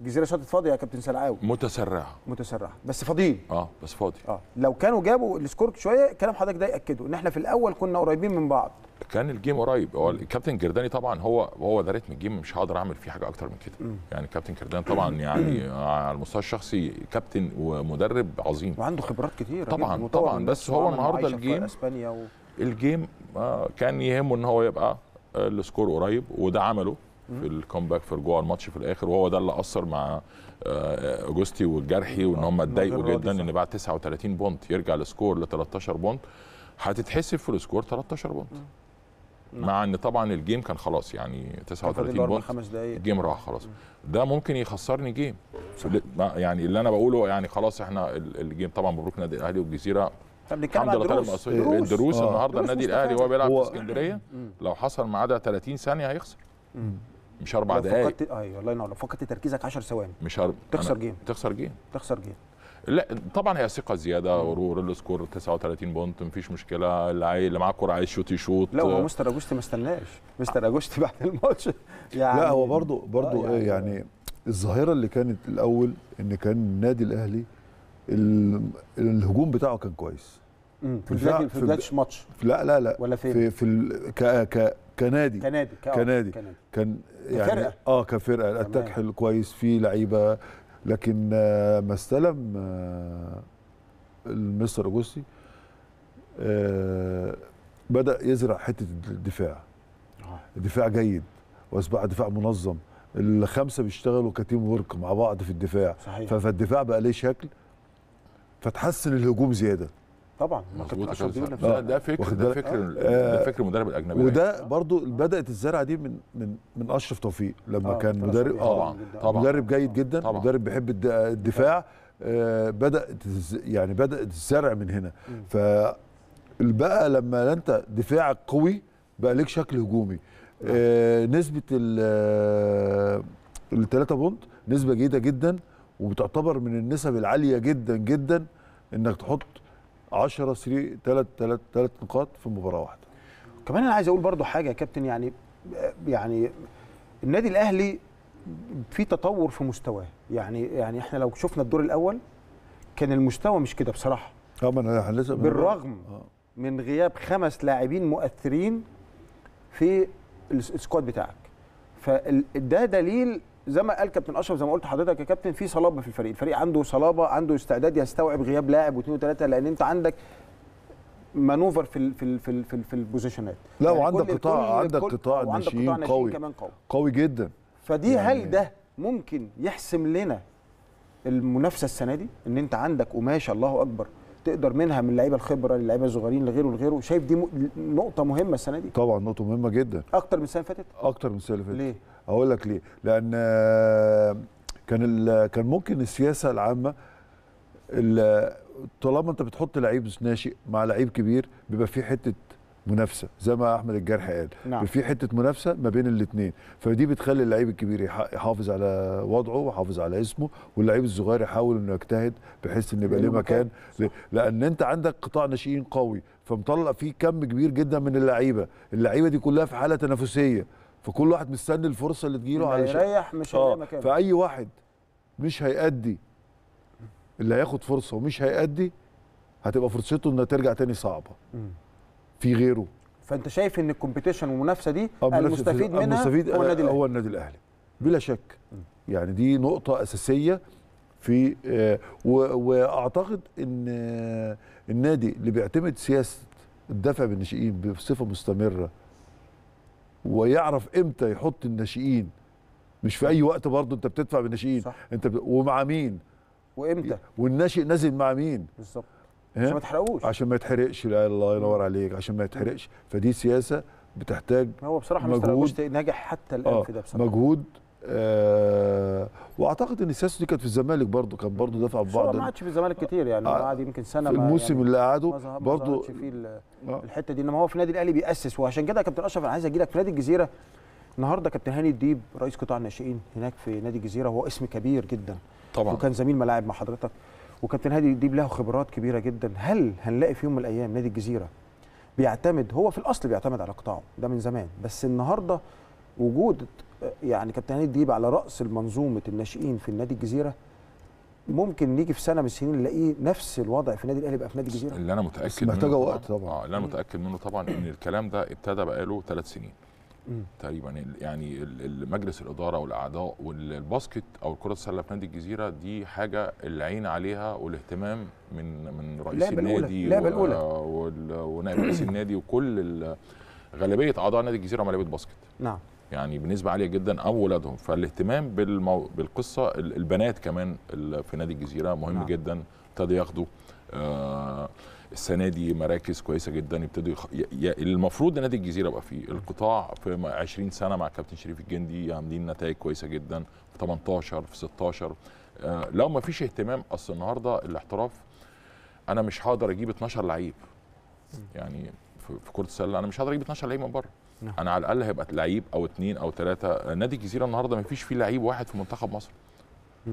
الجزيره شاطت فاضيه يا كابتن سلعاوي متسرعه متسرعه بس فاضيين اه بس فاضي اه لو كانوا جابوا السكور شويه كلام حضرتك ده ياكده ان احنا في الاول كنا قريبين من بعض كان الجيم قريب هو الكابتن جرداني طبعا هو هو ده ريتم الجيم مش هقدر اعمل فيه حاجه اكتر من كده يعني الكابتن جرداني طبعا يعني على المستوى الشخصي كابتن ومدرب عظيم وعنده خبرات كتير طبعا طبعا بس هو النهارده الجيم اسبانيا و... الجيم آه، كان يهمه ان هو يبقى آه، السكور قريب وده عمله في الكومباك في رجوع الماتش في الاخر وهو ده اللي اثر مع آه، اوجستي والجرحي وان هم اتضايقوا جدا ان بعد 39 بونت يرجع السكور ل 13 بونت هتتحسب في السكور 13 بونت مع نعم. ان طبعا الجيم كان خلاص يعني 39 بونت الجيم راح خلاص ده ممكن يخسرني جيم يعني اللي انا بقوله يعني خلاص احنا الجيم طبعا مبروك نادي الاهلي والجزيره بنتكلم عن دروس الدروس آه. النهارده النادي الاهلي وهو بيلعب في اسكندريه لو حصل ما عدا 30 ثانيه هيخسر مش اربع دقائق فقدت ايوه الله ينور لو فقدت تركيزك 10 ثواني مش هر... تخسر أنا... جيم تخسر جيم تخسر جيم لا طبعا هي ثقه زياده ورور السكور 39 بونت مفيش مشكله اللي عايز اللي معاه الكوره عايز يشوط يشوط لا هو مستر اجوستي ما استناش مستر اجوستي بعد الماتش يعني لا هو برضه برضه آه يعني, يعني الظاهره اللي كانت الاول ان كان النادي الاهلي الهجوم بتاعه كان كويس في بلاك في بلادش ماتش لا لا لا ولا فين في في ك... ك... كنادي كنادي آه، كنادي كان يعني كفرقة. اه كفرقه الاتاك حلو كويس في لعيبه لكن آه ما استلم آه المستر جوسي آه بدا يزرع حته الدفاع دفاع جيد واصبح دفاع منظم الخمسه بيشتغلوا كتيم ورك مع بعض في الدفاع صحيح. فالدفاع بقى ليه شكل فتحسن الهجوم زياده طبعا مظبوط ده, ده فكر ده فكر آه ده فكر المدرب الاجنبي وده يعني. برضو بدات الزرعه دي من من من اشرف توفيق لما آه كان مدرب اه طبعا طبعا مدرب جيد جدا طبعا مدرب بيحب الدفاع آه بدات يعني بدات الزرع من هنا ف بقى لما انت دفاعك قوي بقى لك شكل هجومي آه نسبه ال 3 آه، بونت نسبه جيده جدا وبتعتبر من النسب العاليه جدا جدا انك تحط 10 3 3 3 3 نقاط في مباراه واحده كمان انا عايز اقول برضو حاجه يا كابتن يعني يعني النادي الاهلي في تطور في مستواه يعني يعني احنا لو شفنا الدور الاول كان المستوى مش كده بصراحه طبعا آه، لسه بالرغم آه. من غياب خمس لاعبين مؤثرين في السكواد بتاعك فده دليل زي ما قال كابتن اشرف زي ما قلت لحضرتك يا كابتن في صلابه في الفريق الفريق عنده صلابه عنده استعداد يستوعب غياب لاعب واثنين وثلاثه لان انت عندك مانوفر في الـ في الـ في الـ في, في البوزيشنات لا يعني وعندك قطاع عندك قطاع ناشئين قوي كمان قوي قوي جدا فدي يعني هل ده ممكن يحسم لنا المنافسه السنه دي ان انت عندك قماشه الله اكبر تقدر منها من اللعيبه الخبره للعيبه الصغيرين لغيره لغيره شايف دي نقطه مهمه السنه دي طبعا نقطه مهمه جدا اكتر من السنه اللي فاتت اكتر من السنه اللي فاتت ليه اقول لك ليه لان كان كان ممكن السياسه العامه طالما انت بتحط لعيب ناشئ مع لعيب كبير بيبقى في حته منافسه زي ما احمد الجرح قال نعم. في حته منافسه ما بين الاثنين فدي بتخلي اللعيب الكبير يحافظ على وضعه ويحافظ على اسمه واللعيب الصغير يحاول انه يجتهد بحيث ان يبقى ليه مكان لان انت عندك قطاع ناشئين قوي فمطلع فيه كم كبير جدا من اللعيبه اللعيبه دي كلها في حاله تنافسيه فكل واحد مستني الفرصه اللي تجيله علشان يريح مش هيلاقي آه، مكان فاي واحد مش هيأدي اللي هياخد فرصه ومش هيأدي هتبقى فرصته انها ترجع تاني صعبه في غيره فانت شايف ان الكومبيتيشن والمنافسه دي آه، المستفيد آه، منها المستفيد هو النادي الاهلي هو النادي الاهلي بلا شك يعني دي نقطه اساسيه في واعتقد ان النادي اللي بيعتمد سياسه الدفع بالناشئين بصفه مستمره ويعرف امتى يحط الناشئين مش في اي وقت برضه انت بتدفع بالناشئين صح. انت بت... ومع مين وامتى والناشئ نازل مع مين بالظبط عشان ما تحرقوش عشان ما يتحرقش لا الله ينور عليك عشان ما يتحرقش فدي سياسه بتحتاج هو بصراحه مجهود ما ناجح حتى الان آه في ده بصراحه مجهود آه، واعتقد ان سياسته دي كانت في الزمالك برضه كان برضو دافع ببعض ما قعدش في الزمالك كتير يعني آه قعد يمكن سنه في الموسم يعني اللي قعده برضو في الحته دي انما هو في النادي الاهلي بيأسس وعشان كده يا كابتن اشرف انا عايز اجي لك في نادي الجزيره النهارده كابتن هاني الديب رئيس قطاع الناشئين هناك في نادي الجزيره هو اسم كبير جدا طبعا وكان زميل ملاعب مع حضرتك وكابتن هاني الديب له خبرات كبيره جدا هل هنلاقي في يوم من الايام نادي الجزيره بيعتمد هو في الاصل بيعتمد على قطاعه ده من زمان بس النهارده وجود يعني كابتن هاني الديب على راس المنظومه الناشئين في النادي الجزيره ممكن نيجي في سنه من السنين نلاقيه نفس الوضع في النادي الاهلي بقى في نادي الجزيره اللي انا متاكد منه محتاجه وقت طبعا آه، اللي انا متاكد منه طبعا ان الكلام ده ابتدى بقاله ثلاث سنين تقريبا يعني مجلس الاداره والاعضاء والباسكت او كره السله في نادي الجزيره دي حاجه العين عليها والاهتمام من من رئيس النادي اللعبه الاولى ونائب رئيس النادي وكل غالبيه اعضاء نادي الجزيره هم لعيبه باسكت نعم يعني بنسبه عاليه جدا او ولادهم فالاهتمام بالمو... بالقصه البنات كمان في نادي الجزيره مهم نعم. جدا ابتدوا ياخدوا آه السنه دي مراكز كويسه جدا ابتدوا يخ... ي... ي... المفروض نادي الجزيره بقى فيه القطاع في 20 سنه مع كابتن شريف الجندي عاملين نتائج كويسه جدا في 18 في 16 آه لو ما فيش اهتمام اصل النهارده الاحتراف انا مش هقدر اجيب 12 لعيب يعني في كره السله انا مش هقدر اجيب 12 لعيب من بره نعم. انا على الاقل هيبقى لعيب او اثنين او ثلاثه نادي الجزيره النهارده ما فيش فيه لعيب واحد في منتخب مصر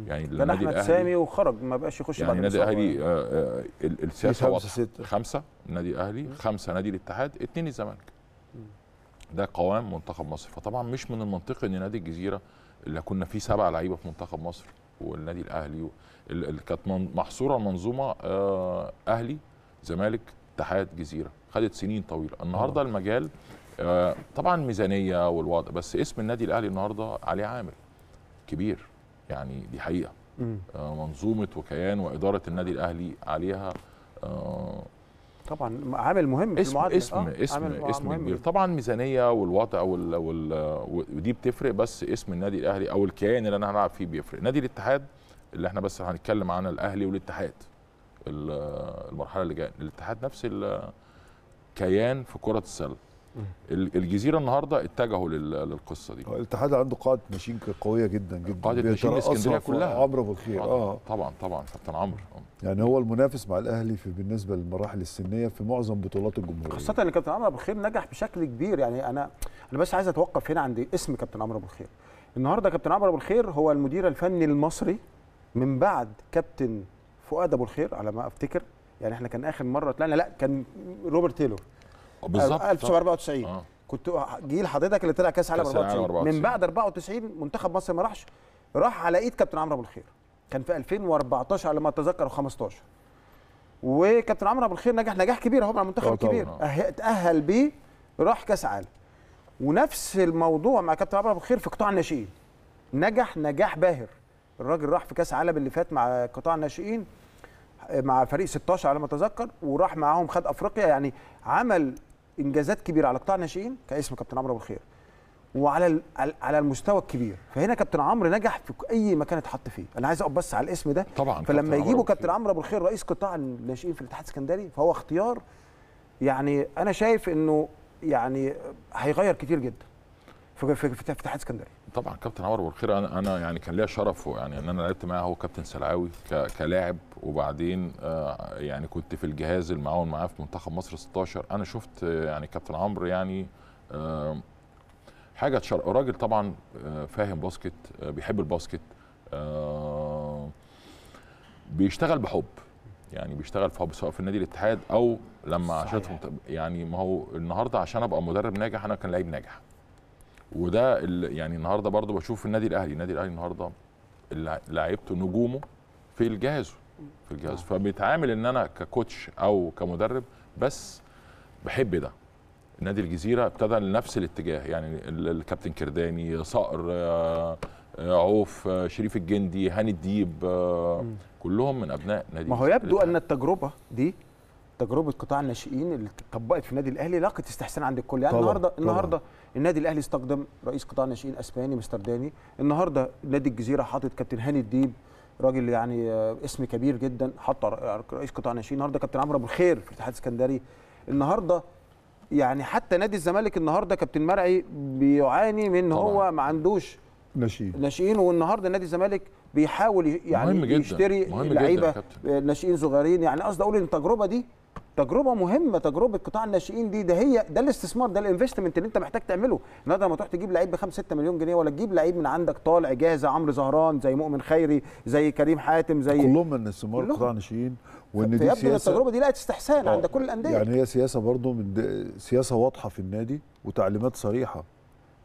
يعني النادي احمد الأهلي سامي وخرج ما بقاش يخش يعني النادي الاهلي آه، آه، السياسه واضحه خمسه النادي الاهلي خمسه نادي الاتحاد اثنين الزمالك ده قوام منتخب مصر فطبعا مش من المنطقي ان نادي الجزيره اللي كنا فيه سبع لعيبه في منتخب مصر والنادي الاهلي اللي كانت محصوره منظومه آه، اهلي زمالك اتحاد جزيره خدت سنين طويله النهارده المجال آه، طبعا ميزانيه والوضع بس اسم النادي الاهلي النهارده عليه عامل كبير يعني دي حقيقه آه، منظومه وكيان واداره النادي الاهلي عليها آه، طبعا عامل مهم في اسم في اسم آه اسم اسم كبير طبعا ميزانيه والوضع وال وال ودي بتفرق بس اسم النادي الاهلي او الكيان اللي انا هلعب فيه بيفرق نادي الاتحاد اللي احنا بس هنتكلم عن الاهلي والاتحاد المرحله اللي جايه الاتحاد نفس الكيان في كره السله الجزيره النهارده اتجهوا للقصه دي آه، الاتحاد عنده قاعده ماشين قويه جدا جدا قاعده ماشين اسكندريه كلها عمرو ابو الخير اه, آه. طبعا طبعا كابتن عمرو آه. يعني هو المنافس مع الاهلي في بالنسبه للمراحل السنيه في معظم بطولات الجمهوريه خاصه ان كابتن عمرو ابو الخير نجح بشكل كبير يعني انا انا بس عايز اتوقف هنا عند اسم كابتن عمرو ابو الخير النهارده كابتن عمرو ابو الخير هو المدير الفني المصري من بعد كابتن فؤاد ابو الخير على ما افتكر يعني احنا كان اخر مره طلعنا لا كان روبرت تيلور بالظبط 1994 آه. كنت جيل حضرتك اللي طلع كاس عالم 94 من بعد 94 منتخب مصر ما راحش راح على ايد كابتن عمرو ابو الخير كان في 2014 على ما اتذكر 15 وكابتن عمرو ابو الخير نجح نجاح كبير اهو مع منتخب آه، كبير اتاهل أه، بيه راح كاس عالم ونفس الموضوع مع كابتن عمرو ابو الخير في قطاع الناشئين نجح نجاح باهر الراجل راح في كاس عالم اللي فات مع قطاع الناشئين مع فريق 16 على ما اتذكر وراح معاهم خد افريقيا يعني عمل انجازات كبيره على قطاع الناشئين كاسم كابتن عمرو ابو الخير وعلى على المستوى الكبير فهنا كابتن عمرو نجح في اي مكان اتحط فيه انا عايز اقف بس على الاسم ده طبعا فلما يجيبوا كابتن عمرو ابو الخير رئيس قطاع الناشئين في الاتحاد السكندري فهو اختيار يعني انا شايف انه يعني هيغير كتير جدا في في, في, في الاتحاد السكندري طبعا كابتن عمر بالخير انا انا يعني كان ليا شرف يعني ان انا لعبت معاه هو كابتن سلعاوي كلاعب وبعدين آه، يعني كنت في الجهاز المعاون معاه في منتخب مصر 16 انا شفت آه، يعني كابتن عمرو يعني آه، حاجه تشرق راجل طبعا فاهم باسكت بيحب الباسكت بيشتغل بحب يعني بيشتغل في سواء في النادي الاتحاد او لما عشان يعني ما هو النهارده عشان ابقى مدرب ناجح انا كان لعيب ناجح وده يعني النهارده برضو بشوف النادي الاهلي النادي الاهلي النهارده لعيبته نجومه في الجهاز في الجهاز آه. فبيتعامل ان انا ككوتش او كمدرب بس بحب ده نادي الجزيره ابتدى لنفس الاتجاه يعني الكابتن كرداني صقر آه، آه، عوف شريف الجندي هاني الديب كلهم من ابناء نادي ما هو يبدو ان التجربه دي تجربه قطاع الناشئين اللي اتطبقت في النادي الاهلي لاقت استحسان عند الكل يعني طبعًا النهارده طبعًا النهارده النادي الاهلي استقدم رئيس قطاع الناشئين اسباني مستر داني النهارده نادي الجزيره حاطط كابتن هاني الديب راجل يعني آه، اسم كبير جدا حط آه، رئيس قطاع الناشئين النهارده كابتن عمرو ابو الخير في الاتحاد السكندري النهارده يعني حتى نادي الزمالك النهارده كابتن مرعي بيعاني من طبعًا. هو ما عندوش ناشئين ناشئين والنهارده نادي الزمالك بيحاول يعني مهم جداً. يشتري لعيبه ناشئين صغيرين يعني قصدي اقول ان التجربه دي تجربه مهمه تجربه قطاع الناشئين دي ده هي ده الاستثمار ده الانفستمنت اللي انت محتاج تعمله النهارده لما تروح تجيب لعيب ب 5 6 مليون جنيه ولا تجيب لعيب من عندك طالع جاهز عمرو زهران زي مؤمن خيري زي كريم حاتم زي كلهم من استثمار قطاع الناشئين وان دي سياسه التجربه دي لقت استحسان آه، عند كل الانديه يعني هي سياسه برضه من سياسه واضحه في النادي وتعليمات صريحه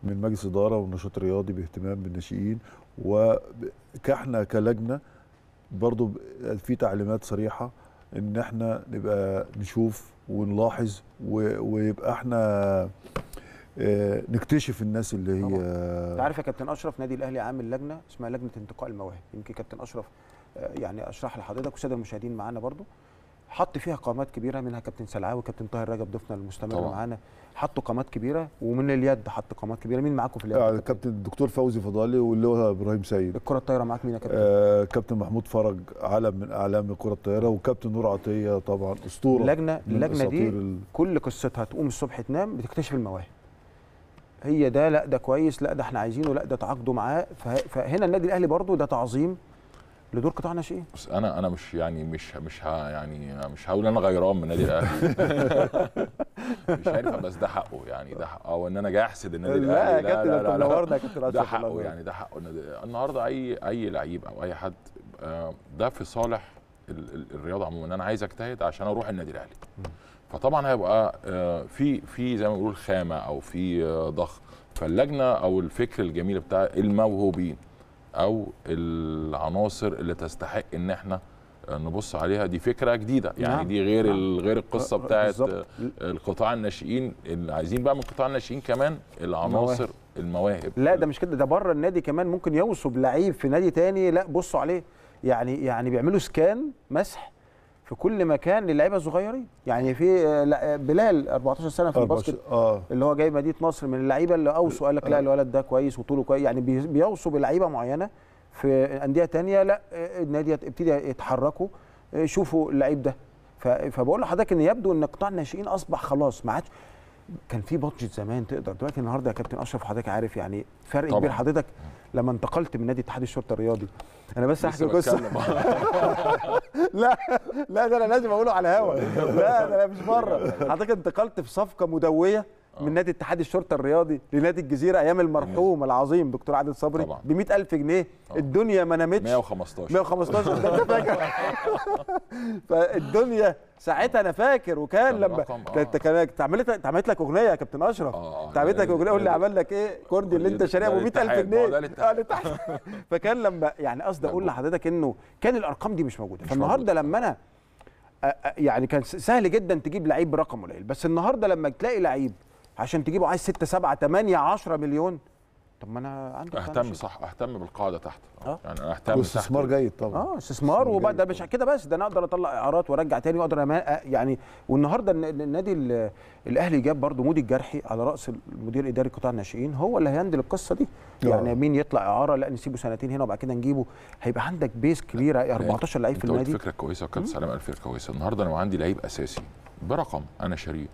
من مجلس اداره والنشاط الرياضي باهتمام بالناشئين وكاحنا كلجنه برضه في تعليمات صريحه ان احنا نبقى نشوف ونلاحظ ويبقى احنا آه، نكتشف الناس اللي هي انت عارف يا كابتن اشرف نادي الاهلي عامل لجنه اسمها لجنه انتقاء المواهب يمكن كابتن اشرف آه، يعني اشرح لحضرتك والساده المشاهدين معانا برضو حط فيها قامات كبيره منها كابتن سلعاوي وكابتن طاهر رجب ضيفنا المستمر معانا حطوا قامات كبيره ومن اليد حط قامات كبيره مين معاكم في اليد؟ آه كابتن الدكتور فوزي فضالي واللي هو ابراهيم سيد الكره الطايره معاك مين يا كابتن؟ آه كابتن محمود فرج علم من اعلام الكره الطايره وكابتن نور عطيه طبعا اسطوره اللجنه اللجنه دي ال... كل قصتها تقوم الصبح تنام بتكتشف المواهب هي ده لا ده كويس لا ده احنا عايزينه لا ده تعاقدوا معاه فهنا النادي الاهلي برضو ده تعظيم لدور قطاع ناشئين بس انا انا مش يعني مش مش ها يعني مش هقول انا غيران من النادي الاهلي مش عارف بس ده حقه يعني ده حقه او ان انا جاي احسد النادي الاهلي لا يا كابتن انت منورنا يا كابتن ده حقه يعني ده حقه النهارده اي اي لعيب او اي حد آه، ده في صالح الرياضه عموما انا عايز اجتهد عشان اروح النادي الاهلي فطبعا هيبقى آه، في في زي ما بيقولوا خامه او في آه، ضخ فاللجنه او الفكر الجميل بتاع الموهوبين او العناصر اللي تستحق ان احنا نبص عليها دي فكره جديده يعني نعم. دي غير نعم. غير القصه آه، آه، بتاعه القطاع الناشئين اللي عايزين بقى من قطاع الناشئين كمان العناصر مواهب. المواهب لا ده مش كده ده بره النادي كمان ممكن يوصب لعيب في نادي تاني لا بصوا عليه يعني يعني بيعملوا سكان مسح في كل مكان للعيبه الصغيرين يعني في آه، آه، بلال 14 سنه في الباسكت آه. اللي هو جاي مدينه نصر من اللعيبه اللي اوصوا قال لك لا آه. الولد ده كويس وطوله كويس يعني بيوصوا بلعيبه معينه في انديه تانية لا النادي ابتدي يتحركوا شوفوا اللعيب ده فبقول لحضرتك ان يبدو ان قطاع الناشئين اصبح خلاص ما عادش كان في بادجت زمان تقدر دلوقتي النهارده يا كابتن اشرف حضرتك عارف يعني فرق طبعًا. كبير حضرتك لما انتقلت من نادي اتحاد الشرطه الرياضي انا بس احكي قصه لا لا ده انا لازم اقوله على هوا لا ده انا مش بره حضرتك انتقلت في صفقه مدويه آه. من نادي اتحاد الشرطه الرياضي لنادي الجزيره ايام المرحوم العظيم دكتور عادل صبري ب 100000 جنيه طبعًا. الدنيا ما نامتش 115 115 ده فاكر فالدنيا ساعتها انا فاكر وكان لما آه. انت كان اتعملت اتعملت لك اغنيه يا كابتن اشرف اتعملت آه، لك اغنيه قول لي عمل لك ايه كوردي اللي انت شاريه ب 100000 جنيه فكان لما يعني قصدي اقول لحضرتك انه كان الارقام دي مش موجوده فالنهارده لما انا يعني كان سهل جدا تجيب لعيب برقم قليل بس النهارده لما تلاقي لعيب عشان تجيبه عايز 6 7 8 10 مليون طب ما انا عندي اهتم صح اهتم بالقاعده تحت أه؟, آه. يعني انا اهتم استثمار جيد طبعا اه استثمار وبعد ده مش كده بس ده انا اقدر اطلع اعارات وارجع تاني واقدر يعني والنهارده النادي الاهلي جاب برضو مودي الجرحي على راس المدير الاداري قطاع الناشئين هو اللي هيندل القصه دي آه. يعني أوه. مين يطلع اعاره لا نسيبه سنتين هنا وبعد كده نجيبه هيبقى عندك بيس كبيره 14 يعني لعيب في النادي فكره كويسه وكابتن سلام قال فكره كويسه النهارده انا عندي لعيب اساسي برقم انا شاريه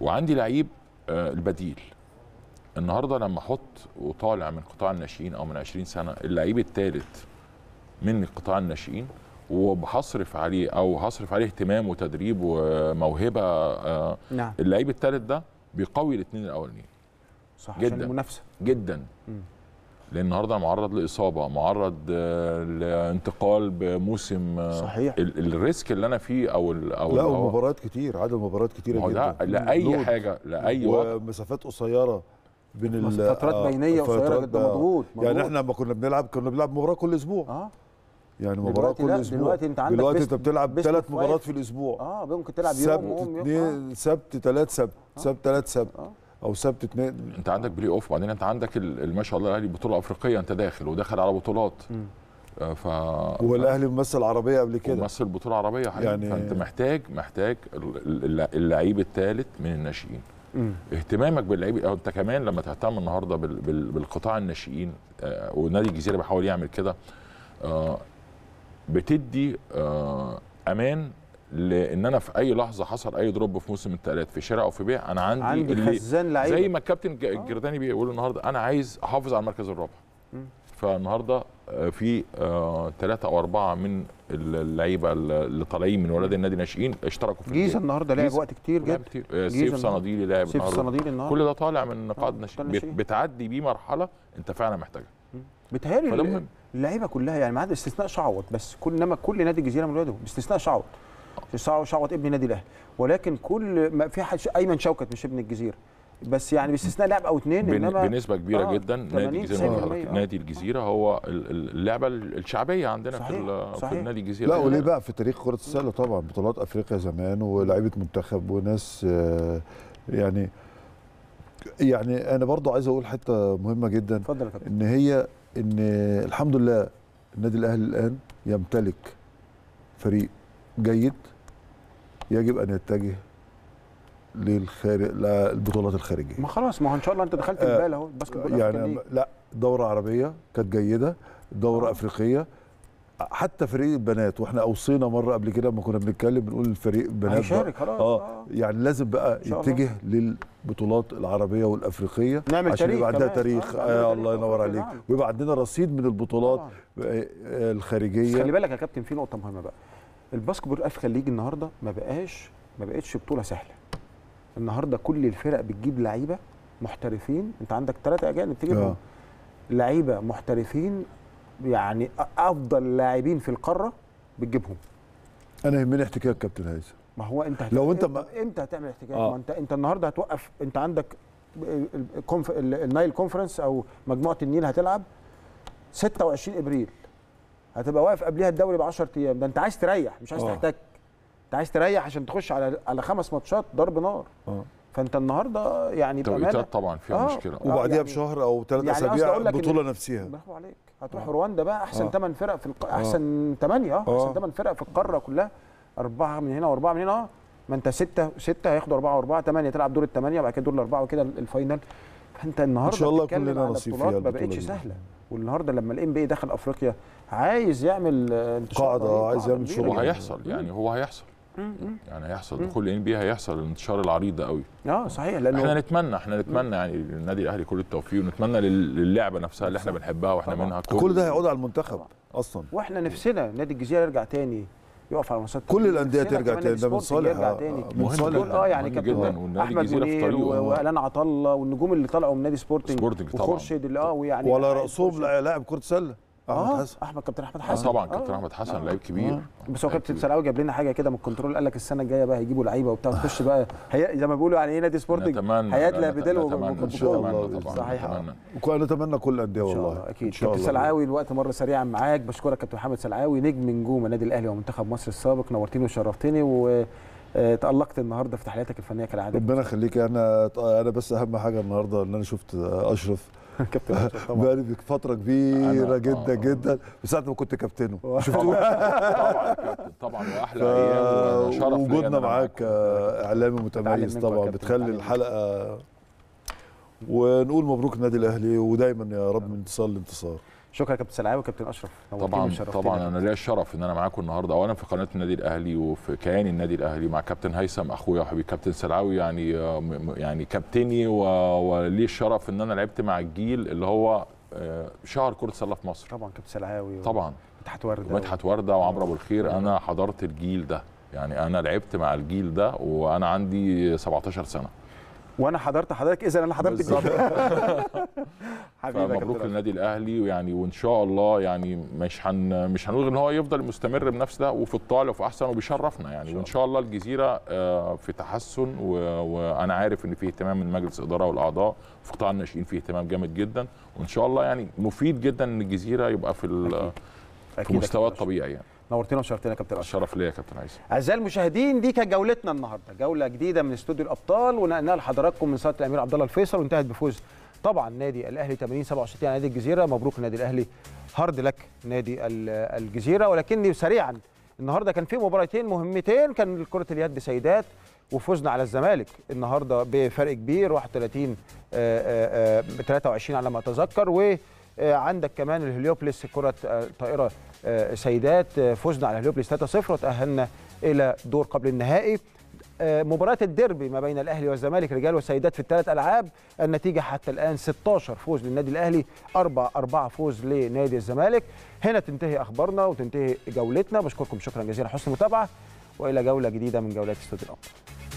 وعندي لعيب آه، البديل النهارده لما احط وطالع من قطاع الناشئين او من 20 سنه اللعيب الثالث من قطاع الناشئين وبصرف عليه او هصرف عليه اهتمام وتدريب وموهبه آه، نعم. اللعيب الثالث ده بيقوي الاثنين الاولانيين صح جدا عشان المنافسه جدا م. لان النهارده معرض لاصابه معرض آه، لانتقال بموسم آه، صحيح الريسك اللي انا فيه او الـ او لا ومباريات كتير عدد مباريات كتير جدا لاي حاجه لاي وقت ومسافات قصيره بين فترات آه، بينيه قصيره جدا مضغوط يعني احنا لما كنا بنلعب كنا بنلعب مباراه كل اسبوع اه يعني مباراه كل لا. اسبوع دلوقتي انت عندك دلوقتي انت بتلعب ثلاث مباريات في الاسبوع اه ممكن تلعب يوم سبت اثنين سبت ثلاث سبت سبت ثلاث سبت او سبت اتنين انت عندك بلاي اوف وبعدين انت عندك ما شاء الله الاهلي بطوله افريقيه انت داخل وداخل على بطولات آه، ف والاهلي ممثل عربيه قبل كده ممثل بطوله عربيه حقيقي يعني فانت محتاج محتاج اللعيب الثالث من الناشئين اهتمامك باللعيب انت كمان لما تهتم النهارده بالقطاع الناشئين آه، ونادي الجزيره بيحاول يعمل كده آه، بتدي امان لان انا في اي لحظه حصل اي دروب في موسم التقلات في شراء او في بيع انا عندي, عندي اللي خزان لعيبه زي ما الكابتن الجرداني آه. بيقول النهارده انا عايز احافظ على المركز الرابع فالنهارده آه، في ثلاثة آه، او اربعه من اللعيبه اللي طالعين من ولاد النادي الناشئين اشتركوا في جيزه النهارده لعب وقت كتير جدا سيف صناديلي لعب سيف صناديلي النهارده كل ده طالع من نقاط ناشئين بتعدي بيه مرحله انت فعلا محتاجها بتهيألي اللعيبه كلها يعني ما عدا استثناء شعوط بس كل انما كل نادي الجزيره من ولاده باستثناء شعوط شعوت ابن النادي الاهلي ولكن كل ما في حد ايمن شوكت مش ابن الجزيره بس يعني باستثناء لعب او اثنين انما بنسبه كبيره آه جدا نادي الجزيره نادي الجزيره هو اللعبه الشعبيه عندنا صحيح. في, صحيح. في نادي الجزيره لا وليه بقى في تاريخ كره السله طبعا بطولات افريقيا زمان ولاعيبه منتخب وناس آه، يعني يعني انا برضو عايز اقول حته مهمه جدا اتفضل ان هي ان الحمد لله النادي الاهلي الان يمتلك فريق جيد يجب ان يتجه للخارج للبطولات الخارجيه ما خلاص ما هو ان شاء الله انت دخلت آه، البال اهو الباسكت بول يعني لا دوره عربيه كانت جيده دوره آه. افريقيه حتى فريق البنات واحنا اوصينا مره قبل كده ما كنا بنتكلم بنقول الفريق البنات هيشارك خلاص آه،, اه يعني لازم بقى يتجه للبطولات العربيه والافريقيه نعمل عشان يبقى عندها تاريخ آه آه الله ينور عليك نعم. ويبقى عندنا رصيد من البطولات آه،, آه. الخارجيه خلي بالك يا كابتن في نقطه مهمه بقى الباسكتبول في الخليج النهارده ما بقاش ما بقتش بطوله سهله النهارده كل الفرق بتجيب لعيبه محترفين انت عندك ثلاثه اجانب تجيبهم اه. لعيبه محترفين يعني افضل لاعبين في القاره بتجيبهم انا يهمني احتكاك كابتن هيثم ما هو انت هتعمل لو انت ما... امتى هتعمل احتكاك آه. ما انت انت النهارده هتوقف انت عندك الكونف... النايل كونفرنس او مجموعه النيل هتلعب 26 ابريل هتبقى واقف قبليها الدوري ب 10 ايام ده انت عايز تريح مش عايز أوه. تحتك انت عايز تريح عشان تخش على على خمس ماتشات ضرب نار أوه. فانت النهارده يعني توقيتات طبعا فيها آه. مشكله آه، وبعديها يعني بشهر او ثلاث يعني اسابيع بطوله نفسيها برافو عليك هتروح آه. رواندا بقى احسن آه. فرق في الق... احسن ثمانيه اه احسن ثمان آه. فرق في القاره كلها اربعه من هنا واربعه من هنا ما انت سته سته هياخدوا اربعه واربعه ثمانيه تلعب دور الثمانيه وبعد كده دور الاربعه وكده الفاينل فانت النهارده ان شاء الله كلنا نصيب فيها ما بقتش سهله والنهارده لما الام بي دخل افريقيا عايز يعمل انتشار قاعده عايز يعمل شغل وهيحصل يعني هو هيحصل يعني هيحصل دخول الان بي هيحصل الانتشار العريض ده قوي اه صحيح لانه احنا نتمنى احنا نتمنى يعني للنادي الاهلي كل التوفيق ونتمنى للعبه نفسها اللي احنا بنحبها واحنا منها كل كل ده هيعود على المنتخب اصلا واحنا نفسنا نادي الجزيره يرجع تاني يقف على مسار كل الانديه ترجع تاني ده من صالح من صالح اه يعني كابتن احمد منير والان عطله والنجوم اللي طلعوا من نادي سبورتنج سبورتنج طبعا وخورشيد اللي اه ويعني ولا راسهم لاعب كره سله اه احمد كابتن احمد آه. حسن طبعا آه. كابتن احمد حسن لعيب كبير آه. بس هو كابتن سلاوي جاب لنا حاجه كده من الكنترول قال لك السنه الجايه بقى هيجيبوا لعيبه وبتاع تخش بقى هي زي ما بيقولوا يعني ايه نادي سبورتنج هيدلى بدل ان شاء الله صحيح نتمنى نتمنى كل الانديه والله اكيد كابتن سلعاوي الوقت مر سريعا معاك بشكرك كابتن محمد سلعاوي نجم نجوم النادي الاهلي ومنتخب مصر السابق نورتني وشرفتني و تألقت النهارده في تحليلاتك الفنيه كالعاده ربنا يخليك انا انا بس اهم حاجه النهارده ان انا شفت اشرف كابتن بقالي فتره كبيره جدا آه. جدا من ساعه ما كنت كابتنه شفتوه طبعا كابتن طبعا واحلى ايام وجودنا معاك آه، اعلامي متميز طبعا بتخلي الحلقه ونقول مبروك النادي الاهلي ودايما يا رب من انتصار لانتصار شكرا كابتن سلعاوي وكابتن اشرف طبعا طبعا انا ليا الشرف ان انا معاكم النهارده اولا في قناه النادي الاهلي وفي كيان النادي الاهلي مع كابتن هيثم اخويا وحبيبي كابتن سلعاوي يعني يعني كابتني ولي الشرف ان انا لعبت مع الجيل اللي هو آه، شهر كره السله في مصر طبعا كابتن سلعاوي و... طبعا مدحت ورده ومدحت ورده وعمرو ابو الخير أيوه. انا حضرت الجيل ده يعني انا لعبت مع الجيل ده وانا عندي 17 سنه وانا حضرت حضرتك اذا انا حضرتك بالظبط حبيبي مبروك للنادي الاهلي ويعني وان شاء الله يعني مش هن مش هنقول ان هو يفضل مستمر بنفس ده وفي الطالع وفي احسن وبيشرفنا يعني وان شاء الله الجزيره آه، في تحسن وانا عارف ان في اهتمام من مجلس الاداره والاعضاء في قطاع الناشئين في اهتمام جامد جدا وان شاء الله يعني مفيد جدا ان الجزيره يبقى في في مستواه الطبيعي يعني نورتنا وشرفتنا يا كابتن اشرف الشرف ليا يا كابتن عايز اعزائي المشاهدين دي كانت جولتنا النهارده جوله جديده من استوديو الابطال ونقلناها لحضراتكم من صاله الامير عبد الله الفيصل وانتهت بفوز طبعا نادي الاهلي 80 67 على نادي الجزيره مبروك نادي الاهلي هارد لك نادي الجزيره ولكني سريعا النهارده كان في مباراتين مهمتين كان كره اليد سيدات وفوزنا على الزمالك النهارده بفرق كبير 31 23 آه، آه، آه، على ما اتذكر و آه، عندك كمان الهليوبلس كره آه، طائره آه، سيدات فزنا على الهليوبلس 3-0 وتاهلنا الى دور قبل النهائي مباراة الديربي ما بين الأهلي والزمالك رجال وسيدات في الثلاث ألعاب النتيجة حتى الآن 16 فوز للنادي الأهلي 4 4 فوز لنادي الزمالك هنا تنتهي أخبارنا وتنتهي جولتنا بشكركم شكرا جزيلا حسن المتابعة وإلى جولة جديدة من جولات استوديو الأمر